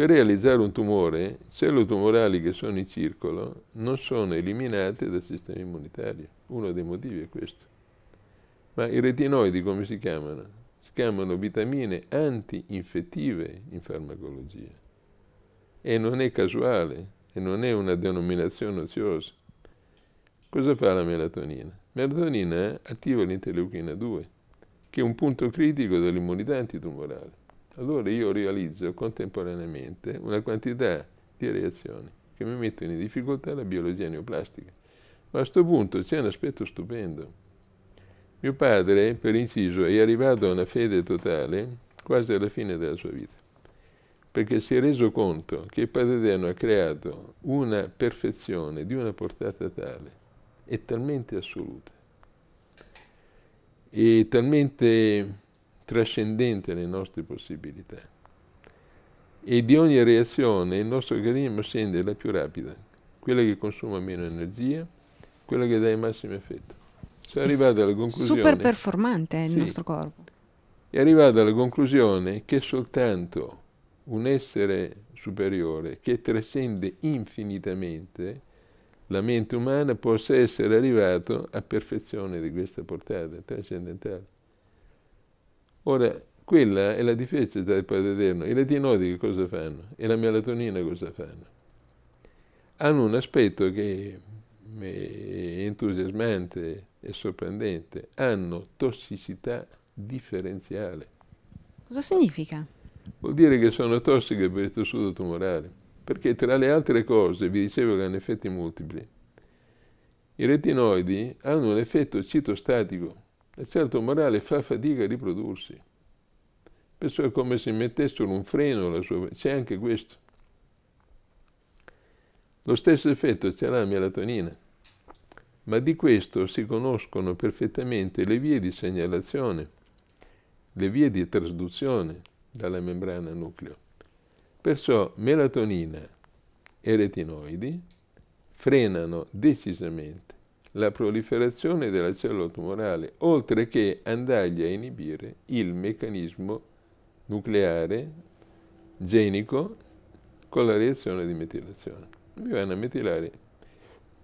Per realizzare un tumore, cellule tumorali che sono in circolo non sono eliminate dal sistema immunitario. Uno dei motivi è questo. Ma i retinoidi come si chiamano? Si chiamano vitamine anti-infettive in farmacologia. E non è casuale, e non è una denominazione oziosa. Cosa fa la melatonina? Melatonina attiva l'interleuchina 2, che è un punto critico dell'immunità antitumorale allora io realizzo contemporaneamente una quantità di reazioni che mi mettono in difficoltà la biologia neoplastica. Ma a questo punto c'è un aspetto stupendo. Mio padre, per inciso, è arrivato a una fede totale quasi alla fine della sua vita, perché si è reso conto che il Padre Eterno ha creato una perfezione di una portata tale e talmente assoluta e talmente trascendente le nostre possibilità. E di ogni reazione il nostro organismo scende la più rapida, quella che consuma meno energia, quella che dà il massimo effetto. Sono arrivato alla conclusione... Super performante il sì, nostro corpo. È arrivato alla conclusione che soltanto un essere superiore che trascende infinitamente la mente umana possa essere arrivato a perfezione di questa portata trascendentale. Ora, quella è la difesa del Padre Eterno. I retinoidi che cosa fanno? E la melatonina cosa fanno? Hanno un aspetto che è entusiasmante e sorprendente. Hanno tossicità differenziale. Cosa significa? Vuol dire che sono tossiche per il tessuto tumorale. Perché tra le altre cose, vi dicevo che hanno effetti multipli, i retinoidi hanno un effetto citostatico, e certo morale fa fatica a riprodursi. Perciò è come se mettessero un freno alla sua... c'è anche questo. Lo stesso effetto ce l'ha la melatonina, ma di questo si conoscono perfettamente le vie di segnalazione, le vie di trasduzione dalla membrana nucleo. Perciò melatonina e retinoidi frenano decisamente la proliferazione della cellula tumorale, oltre che andargli a inibire il meccanismo nucleare genico con la reazione di metilazione. Mi vanno a metilare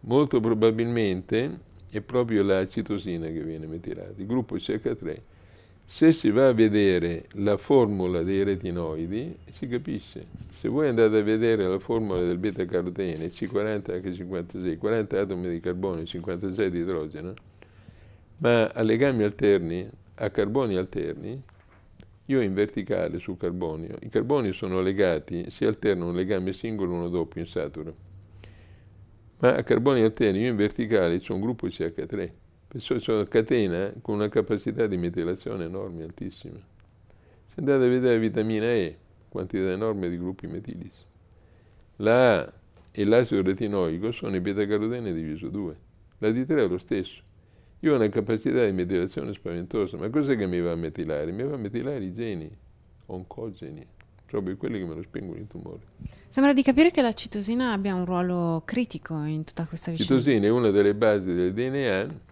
molto probabilmente è proprio la citosina che viene metilata, il gruppo CH3 se si va a vedere la formula dei retinoidi, si capisce. Se voi andate a vedere la formula del beta-carotene, C40H56, 40 atomi di carbonio, e 56 di idrogeno, ma a legami alterni, a carboni alterni, io in verticale sul carbonio, i carboni sono legati, si alternano un legame singolo e uno doppio in saturo, ma a carboni alterni io in verticale c'è un gruppo CH3 Perciò sono catene eh, con una capacità di metilazione enorme, altissima. Se andate a vedere la vitamina E, quantità enorme di gruppi metilis. La A e l'acido retinoico sono i beta-carotene diviso 2. La D3 è lo stesso. Io ho una capacità di metilazione spaventosa, ma cos'è che mi va a metilare? Mi va a metilare i geni oncogeni, proprio quelli che me lo spengono in tumore. Sembra di capire che la citosina abbia un ruolo critico in tutta questa vicenda. La citosina è una delle basi del DNA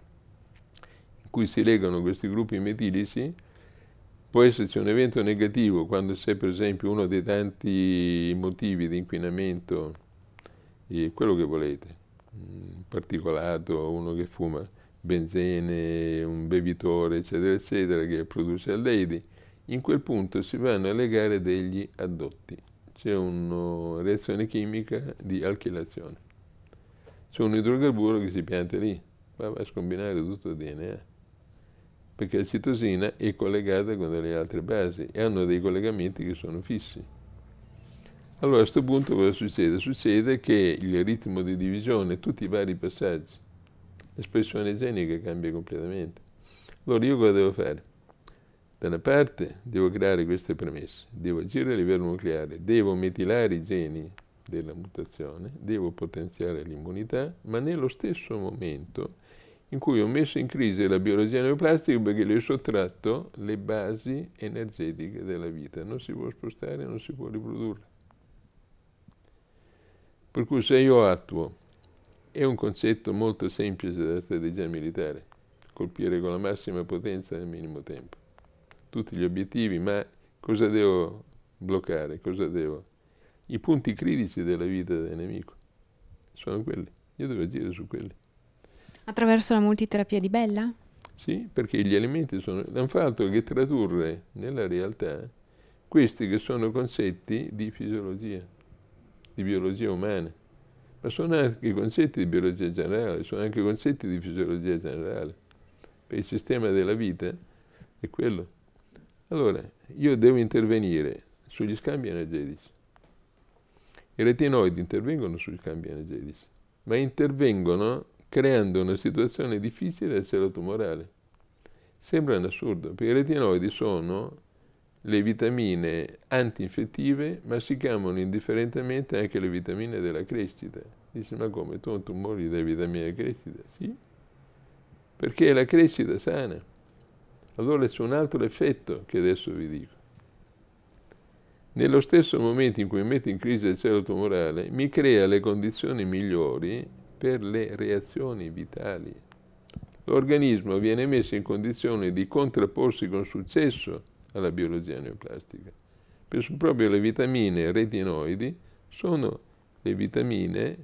cui si legano questi gruppi metilici, può esserci un evento negativo quando c'è per esempio uno dei tanti motivi di inquinamento, quello che volete, un particolato, uno che fuma benzene, un bevitore, eccetera, eccetera, che produce aldeidi, in quel punto si vanno a legare degli addotti. C'è una reazione chimica di alchilazione. C'è un idrocarburo che si pianta lì, va a scombinare tutto il DNA perché la citosina è collegata con delle altre basi e hanno dei collegamenti che sono fissi. Allora a questo punto cosa succede? Succede che il ritmo di divisione, tutti i vari passaggi, l'espressione genica cambia completamente. Allora io cosa devo fare? Da una parte devo creare queste premesse, devo agire a livello nucleare, devo metilare i geni della mutazione, devo potenziare l'immunità, ma nello stesso momento in cui ho messo in crisi la biologia neoplastica perché le ho sottratto le basi energetiche della vita. Non si può spostare, non si può riprodurre. Per cui se io attuo, è un concetto molto semplice della strategia militare, colpire con la massima potenza nel minimo tempo. Tutti gli obiettivi, ma cosa devo bloccare, cosa devo... I punti critici della vita del nemico sono quelli, io devo agire su quelli. Attraverso la multiterapia di Bella? Sì, perché gli elementi sono... hanno altro che tradurre nella realtà questi che sono concetti di fisiologia, di biologia umana, ma sono anche concetti di biologia generale, sono anche concetti di fisiologia generale, perché il sistema della vita è quello. Allora, io devo intervenire sugli scambi energetici. I retinoidi intervengono sugli scambi energetici, ma intervengono creando una situazione difficile al seno tumorale. Sembra un assurdo, perché i retinoidi sono le vitamine antinfettive, ma si chiamano indifferentemente anche le vitamine della crescita. Dici, ma come, tu non tu mori delle vitamine della crescita? Sì, perché è la crescita sana. Allora c'è un altro effetto che adesso vi dico. Nello stesso momento in cui metto in crisi il cielo tumorale, mi crea le condizioni migliori per le reazioni vitali. L'organismo viene messo in condizione di contrapporsi con successo alla biologia neoplastica. Perché proprio le vitamine retinoidi sono le vitamine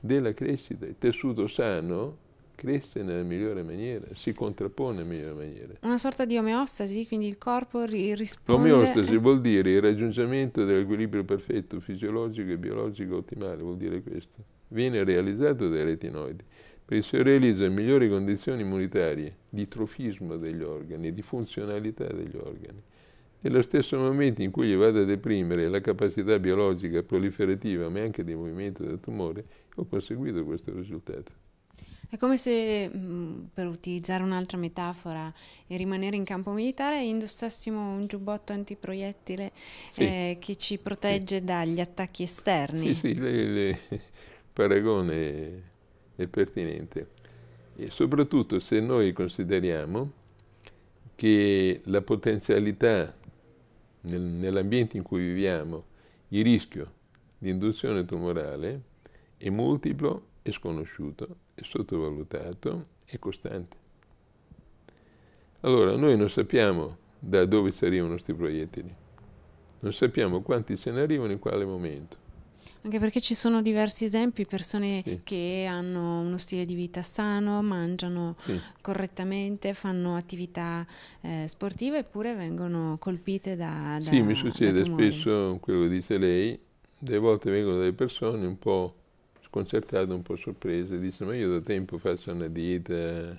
della crescita. Il tessuto sano cresce nella migliore maniera, si contrappone nella migliore maniera. Una sorta di omeostasi, quindi il corpo ri- risponde... L'omeostasi vuol dire il raggiungimento dell'equilibrio perfetto fisiologico e biologico ottimale, vuol dire questo viene realizzato dai retinoidi, perché realizza migliori condizioni immunitarie di trofismo degli organi, di funzionalità degli organi. Nello stesso momento in cui gli vado a deprimere la capacità biologica proliferativa, ma anche di movimento del tumore, ho conseguito questo risultato. È come se, per utilizzare un'altra metafora e rimanere in campo militare, indossassimo un giubbotto antiproiettile sì. eh, che ci protegge sì. dagli attacchi esterni. Sì, sì, le, le paragone è pertinente. E soprattutto se noi consideriamo che la potenzialità nel, nell'ambiente in cui viviamo, il rischio di induzione tumorale è multiplo, è sconosciuto, è sottovalutato, è costante. Allora, noi non sappiamo da dove ci arrivano questi proiettili, non sappiamo quanti se ne arrivano in quale momento. Anche perché ci sono diversi esempi, persone sì. che hanno uno stile di vita sano, mangiano sì. correttamente, fanno attività eh, sportive eppure vengono colpite da... da sì, mi succede spesso quello che dice lei, delle volte vengono delle persone un po' sconcertate, un po' sorprese, dicono ma io da tempo faccio una dieta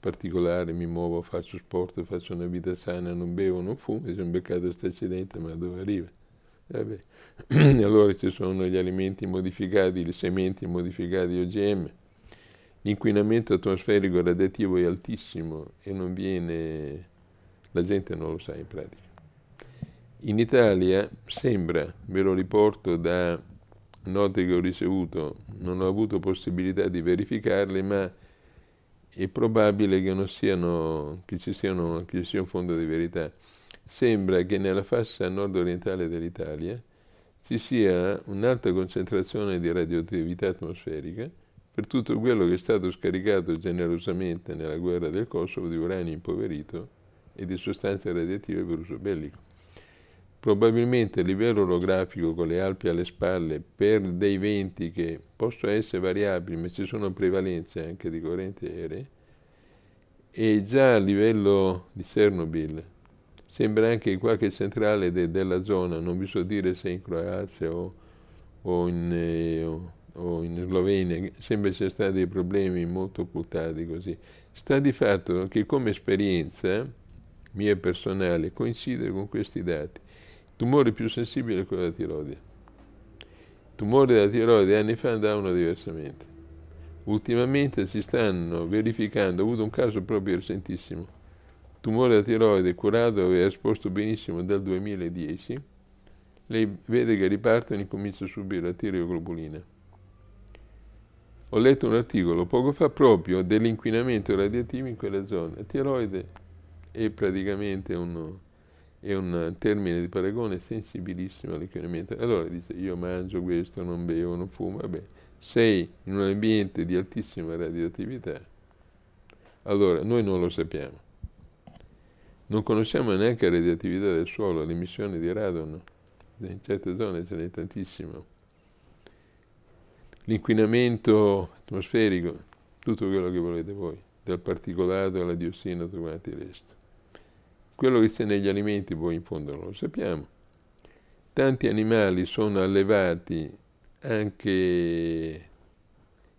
particolare, mi muovo, faccio sport, faccio una vita sana, non bevo, non fumo, mi sono beccato questo accidente, ma dove arriva? Eh [clears throat] allora ci sono gli alimenti modificati, le sementi modificati OGM. L'inquinamento atmosferico radioattivo è altissimo e non viene, la gente non lo sa in pratica. In Italia sembra, ve lo riporto da note che ho ricevuto, non ho avuto possibilità di verificarle, ma è probabile che, siano, che, ci, siano, che ci sia un fondo di verità sembra che nella fascia nord-orientale dell'Italia ci sia un'alta concentrazione di radioattività atmosferica per tutto quello che è stato scaricato generosamente nella guerra del Kosovo di uranio impoverito e di sostanze radioattive per uso bellico. Probabilmente a livello orografico con le Alpi alle spalle per dei venti che possono essere variabili ma ci sono prevalenze anche di correnti aeree e già a livello di Chernobyl Sembra anche qualche centrale de, della zona, non vi so dire se in Croazia o, o, in, eh, o, o in, Slovenia, sembra ci siano stati dei problemi molto occultati così. Sta di fatto che come esperienza mia personale coincide con questi dati. Il tumore più sensibile è quello della tiroide. Il tumore della tiroide anni fa andavano diversamente. Ultimamente si stanno verificando, ho avuto un caso proprio recentissimo, tumore a tiroide curato e esposto benissimo dal 2010, lei vede che ripartono e comincia a subire la tireoglobulina. Ho letto un articolo poco fa proprio dell'inquinamento radioattivo in quella zona. La tiroide è praticamente un, è un termine di paragone sensibilissimo all'inquinamento. Allora dice io mangio questo, non bevo, non fumo, vabbè. Sei in un ambiente di altissima radioattività. Allora, noi non lo sappiamo non conosciamo neanche la radioattività del suolo, l'emissione di radon, in certe zone ce n'è tantissimo. L'inquinamento atmosferico, tutto quello che volete voi, dal particolato alla diossina, tutto quanto il resto. Quello che c'è negli alimenti poi in fondo non lo sappiamo. Tanti animali sono allevati anche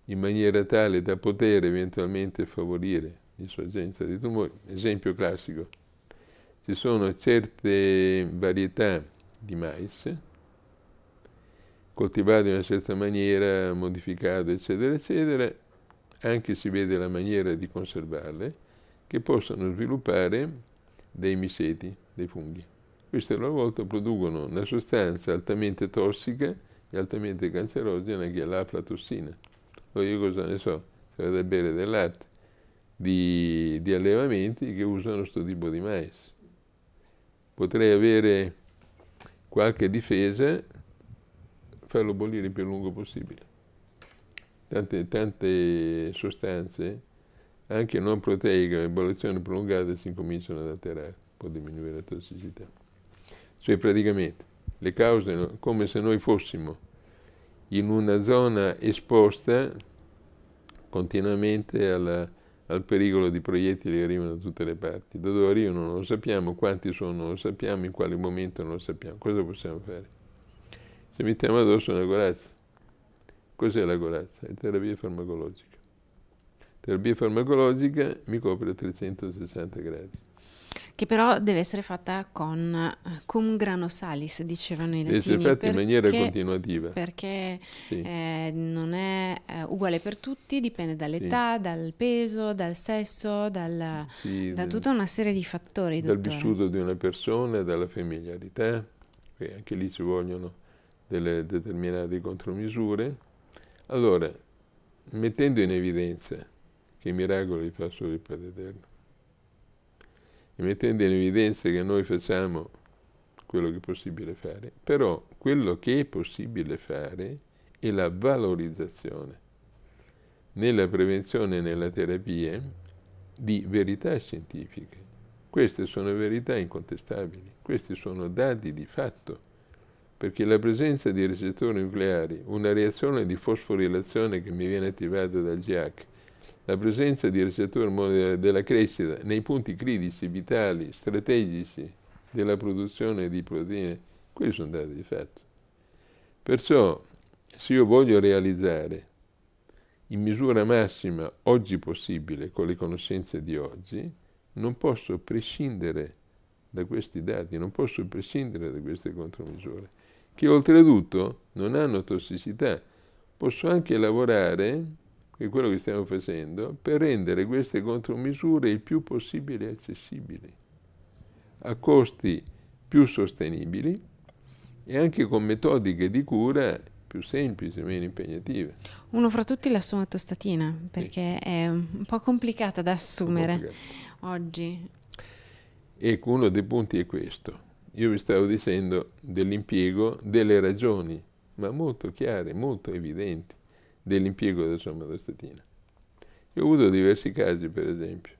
in maniera tale da poter eventualmente favorire l'insorgenza di tumori. Esempio classico, ci sono certe varietà di mais coltivate in una certa maniera, modificate, eccetera, eccetera, anche si vede la maniera di conservarle, che possono sviluppare dei miseti, dei funghi. Queste a loro volta producono una sostanza altamente tossica e altamente cancerogena che è l'aflatossina. O io cosa ne so, se vado a bere del latte, di, di allevamenti che usano questo tipo di mais potrei avere qualche difesa, farlo bollire il più lungo possibile. Tante, tante sostanze, anche non proteiche, in ebollizione prolungata si incominciano ad alterare, può diminuire la tossicità. Cioè praticamente le cause, come se noi fossimo in una zona esposta continuamente alla, al pericolo di proiettili che arrivano da tutte le parti. Da dove arrivano non lo sappiamo, quanti sono non lo sappiamo, in quale momento non lo sappiamo. Cosa possiamo fare? Se mettiamo addosso una corazza. Cos'è la corazza? È terapia farmacologica. Terapia farmacologica mi copre a 360 gradi che però deve essere fatta con eh, cum grano salis, dicevano i latini. Deve fatta in maniera continuativa. Perché sì. eh, non è eh, uguale per tutti, dipende dall'età, sì. dal peso, dal sesso, dal, sì, da eh, tutta una serie di fattori. Dal dottore. vissuto di una persona, dalla familiarità, e anche lì ci vogliono delle determinate contromisure. Allora, mettendo in evidenza che i miracoli fa solo il Padre Eterno, e mettendo in evidenza che noi facciamo quello che è possibile fare, però quello che è possibile fare è la valorizzazione nella prevenzione e nella terapia di verità scientifiche. Queste sono verità incontestabili, questi sono dati di fatto, perché la presenza di recettori nucleari, una reazione di fosforilazione che mi viene attivata dal GIAC, la presenza di recettori ormonali della crescita nei punti critici, vitali, strategici della produzione di proteine, quelli sono dati di fatto. Perciò, se io voglio realizzare in misura massima oggi possibile, con le conoscenze di oggi, non posso prescindere da questi dati, non posso prescindere da queste contromisure, che oltretutto non hanno tossicità. Posso anche lavorare che è quello che stiamo facendo, per rendere queste contromisure il più possibile accessibili, a costi più sostenibili e anche con metodiche di cura più semplici, e meno impegnative. Uno fra tutti la somatostatina, perché sì. è un po' complicata da assumere oggi. Ecco, uno dei punti è questo. Io vi stavo dicendo dell'impiego delle ragioni, ma molto chiare, molto evidenti dell'impiego della somatostatina. Io ho avuto diversi casi, per esempio,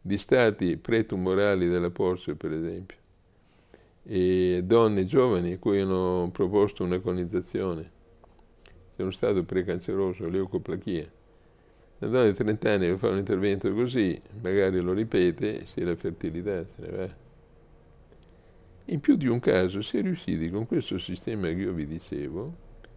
di stati pretumorali della porse, per esempio, e donne giovani a cui hanno proposto una colonizzazione. C'è uno stato precanceroso, leucoplachia. Una donna di 30 anni che fa un intervento così, magari lo ripete, se la fertilità se ne va. In più di un caso si è riusciti con questo sistema che io vi dicevo,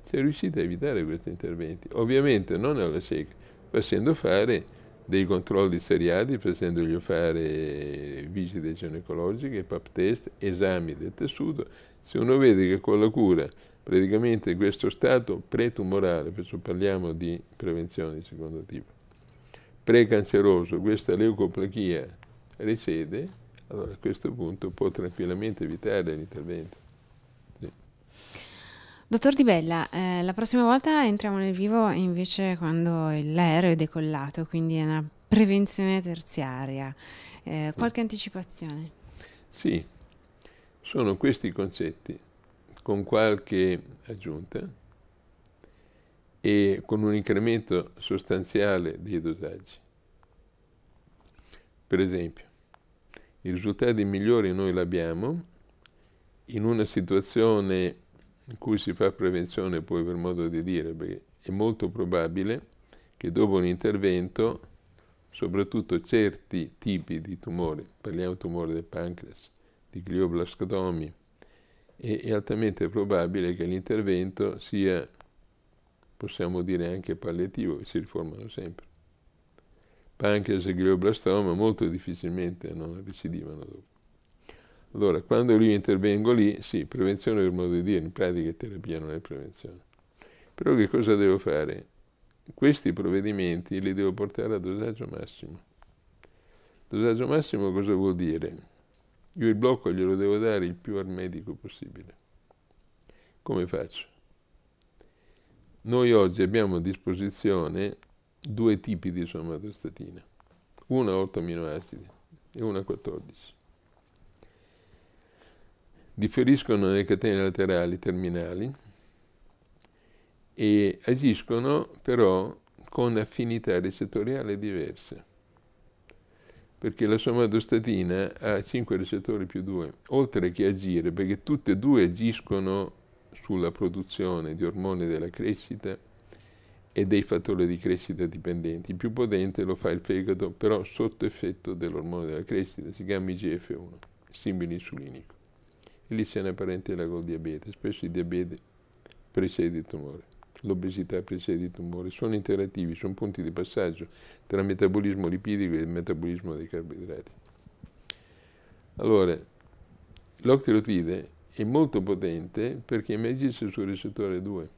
si è riusciti a evitare questi interventi. Ovviamente non alla cieca, facendo fare dei controlli seriati, facendogli fare visite ginecologiche, pap test, esami del tessuto. Se uno vede che con la cura praticamente questo stato pretumorale, perciò parliamo di prevenzione di secondo tipo, precanceroso, questa leucoplachia risiede, allora a questo punto può tranquillamente evitare l'intervento. Dottor Di Bella, eh, la prossima volta entriamo nel vivo invece quando l'aereo è decollato, quindi è una prevenzione terziaria. Eh, qualche anticipazione? Sì, sono questi i concetti, con qualche aggiunta e con un incremento sostanziale dei dosaggi. Per esempio, i risultati migliori noi li abbiamo in una situazione in cui si fa prevenzione poi per modo di dire, perché è molto probabile che dopo un intervento, soprattutto certi tipi di tumori, parliamo di tumore del pancreas, di glioblastomi, è, è altamente probabile che l'intervento sia, possiamo dire, anche palliativo, che si riformano sempre. Pancreas e glioblastoma molto difficilmente non recidivano dopo. Allora, quando io intervengo lì, sì, prevenzione è il modo di dire, in pratica terapia non è prevenzione. Però che cosa devo fare? Questi provvedimenti li devo portare a dosaggio massimo. Dosaggio massimo cosa vuol dire? Io il blocco glielo devo dare il più al medico possibile. Come faccio? Noi oggi abbiamo a disposizione due tipi di somatostatina, una 8 aminoacidi e una 14 differiscono nelle catene laterali terminali e agiscono però con affinità recettoriale diverse perché la somatostatina ha 5 recettori più 2, oltre che agire, perché tutte e due agiscono sulla produzione di ormoni della crescita e dei fattori di crescita dipendenti. Il più potente lo fa il fegato, però sotto effetto dell'ormone della crescita, si chiama IGF-1, simbolo insulinico e lì c'è una parentela col diabete. Spesso il diabete precede il tumore, l'obesità precede il tumore. Sono interattivi, sono punti di passaggio tra il metabolismo lipidico e il metabolismo dei carboidrati. Allora, l'octilotide è molto potente perché agisce sul recettore 2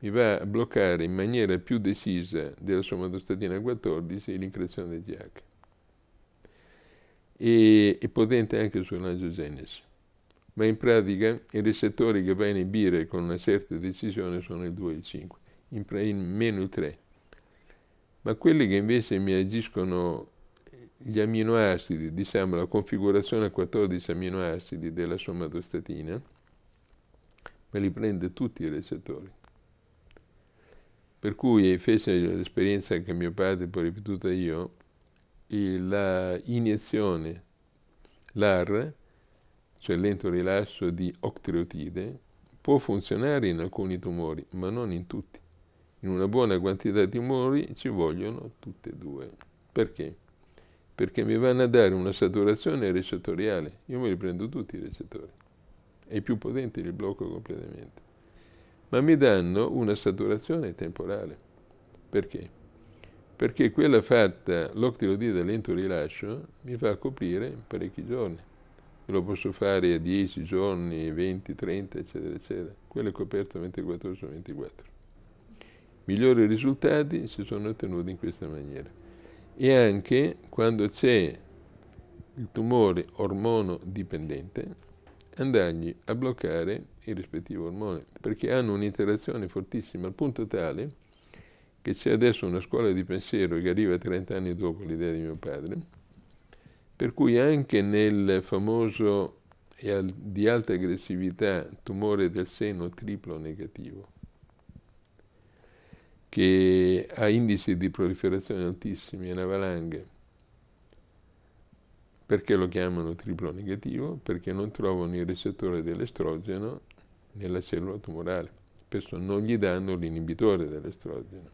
mi va a bloccare in maniera più decisa della somatostatina 14 l'increzione del GH. E, è potente anche sull'angiogenesi ma in pratica i recettori che va a inibire con una certa decisione sono il 2 e il 5, in, pra- in meno il 3. Ma quelli che invece mi agiscono gli aminoacidi, diciamo la configurazione a 14 aminoacidi della somatostatina, me li prende tutti i recettori. Per cui fece l'esperienza che mio padre, poi ripetuta io, la iniezione LAR cioè il lento rilascio di octreotide, può funzionare in alcuni tumori, ma non in tutti. In una buona quantità di tumori ci vogliono tutte e due. Perché? Perché mi vanno a dare una saturazione recettoriale. Io me li prendo tutti i recettori. E i più potenti li blocco completamente. Ma mi danno una saturazione temporale. Perché? Perché quella fatta, l'octilodide a lento rilascio, mi fa coprire parecchi giorni e lo posso fare a 10 giorni, 20, 30, eccetera, eccetera. Quello è coperto 24 su 24. Migliori risultati si sono ottenuti in questa maniera. E anche quando c'è il tumore ormono dipendente, andargli a bloccare il rispettivo ormone, perché hanno un'interazione fortissima al punto tale che c'è adesso una scuola di pensiero che arriva 30 anni dopo l'idea di mio padre, per cui anche nel famoso e di alta aggressività tumore del seno triplo negativo, che ha indici di proliferazione altissimi, in una Perché lo chiamano triplo negativo? Perché non trovano il recettore dell'estrogeno nella cellula tumorale. Spesso non gli danno l'inibitore dell'estrogeno.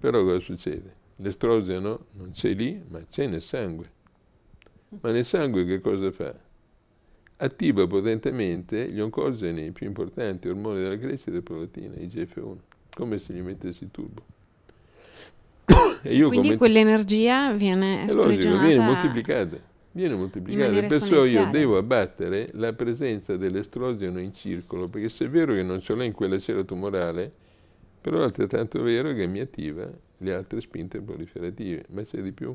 Però cosa succede? L'estrogeno non c'è lì, ma c'è nel sangue. Ma nel sangue che cosa fa? Attiva potentemente gli oncogeni più importanti, ormoni della crescita e prolatina, IGF-1, come se gli mettessi turbo. [coughs] Quindi quell'energia viene sprigionata... viene moltiplicata. Viene moltiplicata. Perciò io devo abbattere la presenza dell'estrogeno in circolo, perché se è vero che non ce l'ho in quella cella tumorale, però è altrettanto vero che mi attiva le altre spinte proliferative, ma c'è di più.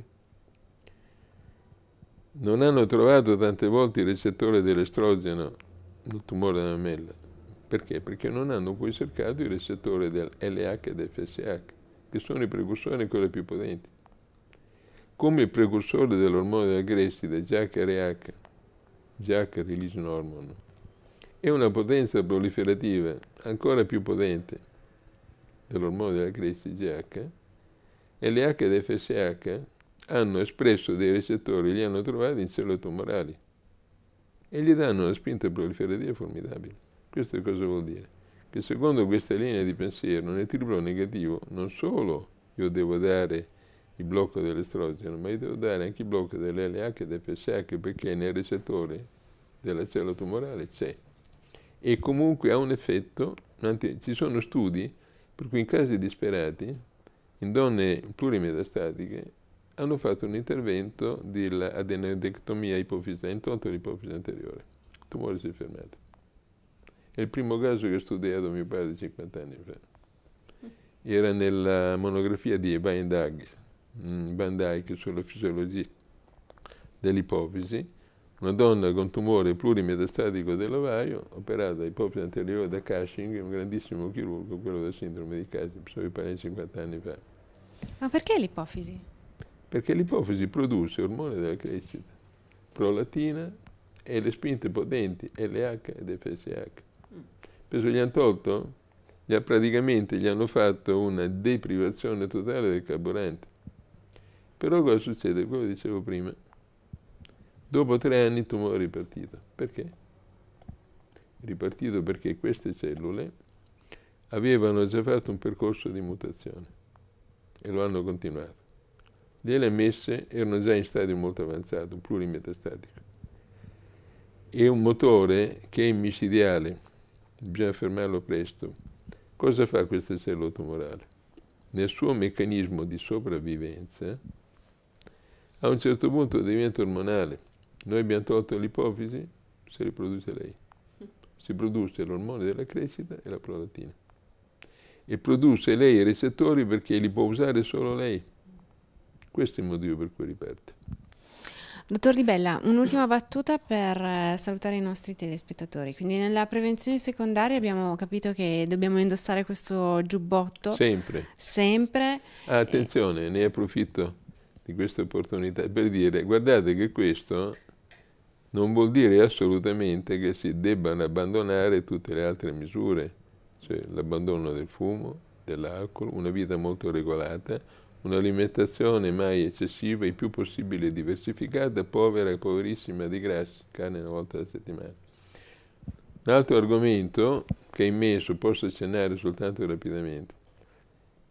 Non hanno trovato tante volte il recettore dell'estrogeno nel tumore della mammella. Perché? Perché non hanno poi cercato il recettore del LH e del FSH, che sono i precursori ancora più potenti. Come il precursore dell'ormone della crescita, JAK-RH, JAK Release Hormone, è una potenza proliferativa ancora più potente dell'ormone della crescita, JAK, LH ed FSH hanno espresso dei recettori, li hanno trovati in cellule tumorali e gli danno una spinta proliferativa formidabile. Questo cosa vuol dire? Che secondo questa linea di pensiero nel triplo negativo non solo io devo dare il blocco dell'estrogeno, ma io devo dare anche il blocco dell'LH e dell'FSH perché nel recettore della cellula tumorale c'è. E comunque ha un effetto, ci sono studi per cui in casi disperati in donne plurimetastatiche hanno fatto un intervento dell'adenodectomia ipofisa in tonto dell'ipofisa anteriore. Il tumore si è fermato. È il primo caso che ho studiato mio padre 50 anni fa. Mm. Era nella monografia di Van Dyck, mm, Van Dyck sulla fisiologia dell'ipofisi, una donna con tumore plurimetastatico dell'ovaio, operata ai popoli anteriori da Cushing, un grandissimo chirurgo, quello della sindrome di Cushing, i pare 50 anni fa. Ma perché l'ipofisi? Perché l'ipofisi produce ormone della crescita, prolatina e le spinte potenti LH ed FSH. Penso gli hanno tolto, gli ha praticamente gli hanno fatto una deprivazione totale del carburante. Però cosa succede? Come dicevo prima Dopo tre anni il tumore è ripartito. Perché? Ripartito perché queste cellule avevano già fatto un percorso di mutazione e lo hanno continuato. Le LMS erano già in stadio molto avanzato, un plurimetastatico. E un motore che è micidiale, bisogna fermarlo presto. Cosa fa questa cellula tumorale? Nel suo meccanismo di sopravvivenza, a un certo punto diventa ormonale noi abbiamo tolto l'ipofisi, si riproduce lei. [laughs] Si produce l'ormone della crescita e la prolattina. E produce lei i recettori perché li può usare solo lei. Questo è il motivo per cui riparte. Dottor Di Bella, un'ultima battuta per eh, salutare i nostri telespettatori. Quindi nella prevenzione secondaria abbiamo capito che dobbiamo indossare questo giubbotto. Sempre. Sempre. attenzione, e... ne approfitto di questa opportunità per dire, guardate che questo non vuol dire assolutamente che si debbano abbandonare tutte le altre misure, cioè l'abbandono del fumo, dell'alcol, una vita molto regolata, un'alimentazione mai eccessiva, il più possibile diversificata, povera e poverissima di grassi, carne una volta alla settimana. Un altro argomento che è immenso, posso accennare soltanto rapidamente,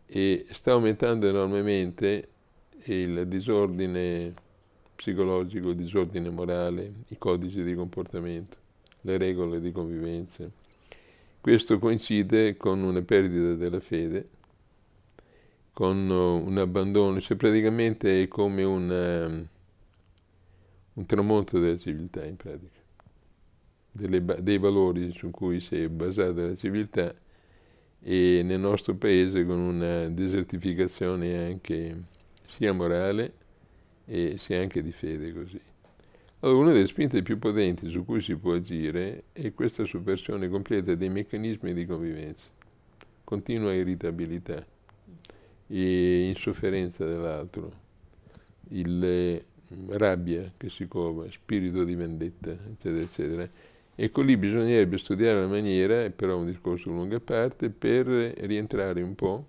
e sta aumentando enormemente il disordine psicologico, il disordine morale, i codici di comportamento, le regole di convivenza. Questo coincide con una perdita della fede, con un abbandono, cioè praticamente è come un, ehm, un tramonto della civiltà in pratica, Dele, dei valori su cui si è basata la civiltà e nel nostro paese con una desertificazione anche sia morale, e si è anche di fede così. Allora, una delle spinte più potenti su cui si può agire è questa sovversione completa dei meccanismi di convivenza, continua irritabilità e insofferenza dell'altro, il, eh, rabbia che si cova, spirito di vendetta, eccetera, eccetera. Ecco lì bisognerebbe studiare la maniera, è però un discorso lungo a parte, per rientrare un po'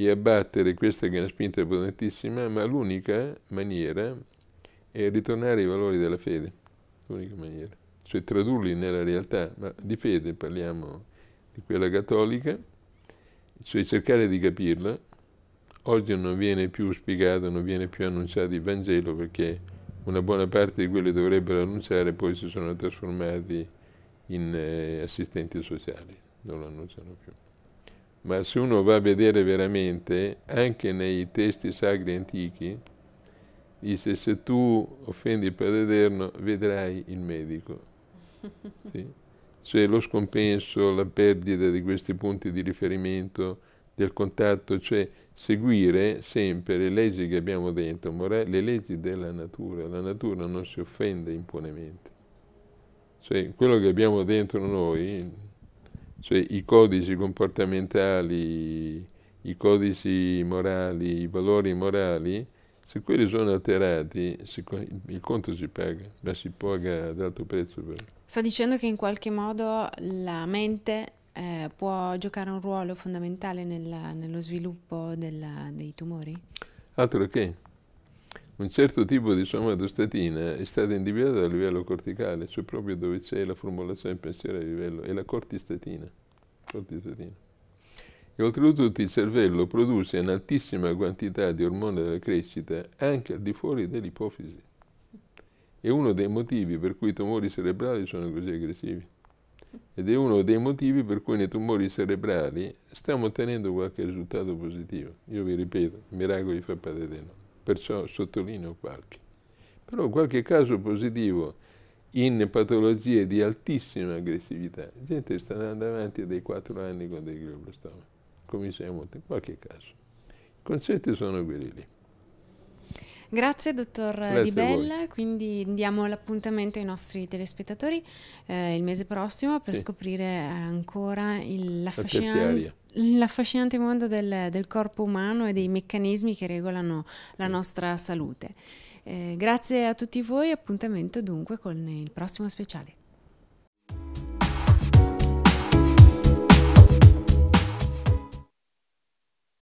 e abbattere questa che è una spinta potentissima, ma l'unica maniera è ritornare ai valori della fede, l'unica maniera, cioè tradurli nella realtà, ma di fede parliamo di quella cattolica, cioè cercare di capirla. Oggi non viene più spiegato, non viene più annunciato il Vangelo perché una buona parte di quelli che dovrebbero annunciare poi si sono trasformati in eh, assistenti sociali, non lo annunciano più ma se uno va a vedere veramente, anche nei testi sacri antichi, dice se tu offendi il Padre Eterno vedrai il medico. [laughs] Sì? Cioè lo scompenso, la perdita di questi punti di riferimento, del contatto, cioè seguire sempre le leggi che abbiamo dentro, le leggi della natura. La natura non si offende impunemente. Cioè quello che abbiamo dentro noi, cioè i codici comportamentali, i codici morali, i valori morali, se quelli sono alterati, il conto si paga, ma si paga ad alto prezzo. Sta dicendo che in qualche modo la mente eh, può giocare un ruolo fondamentale nella, nello sviluppo della, dei tumori? Altro che un certo tipo di somatostatina è stata individuata a livello corticale, cioè proprio dove c'è la formulazione del pensiero a livello, è la cortistatina. cortistatina. E oltretutto il cervello produce un'altissima quantità di ormone della crescita anche al di fuori dell'ipofisi. È uno dei motivi per cui i tumori cerebrali sono così aggressivi. Ed è uno dei motivi per cui nei tumori cerebrali stiamo ottenendo qualche risultato positivo. Io vi ripeto, il miracolo di Fappadedeno perciò sottolineo qualche. Però qualche caso positivo in patologie di altissima aggressività, la gente sta andando avanti dai 4 anni con dei glioblastoma, Cominciamo siamo in qualche caso. I concetti sono quelli lì. Grazie dottor Grazie Di Bella, quindi diamo l'appuntamento ai nostri telespettatori eh, il mese prossimo per sì. scoprire ancora il, l'affascinante l'affascinante mondo del, del, corpo umano e dei meccanismi che regolano la nostra salute. Eh, grazie a tutti voi, appuntamento dunque con il prossimo speciale.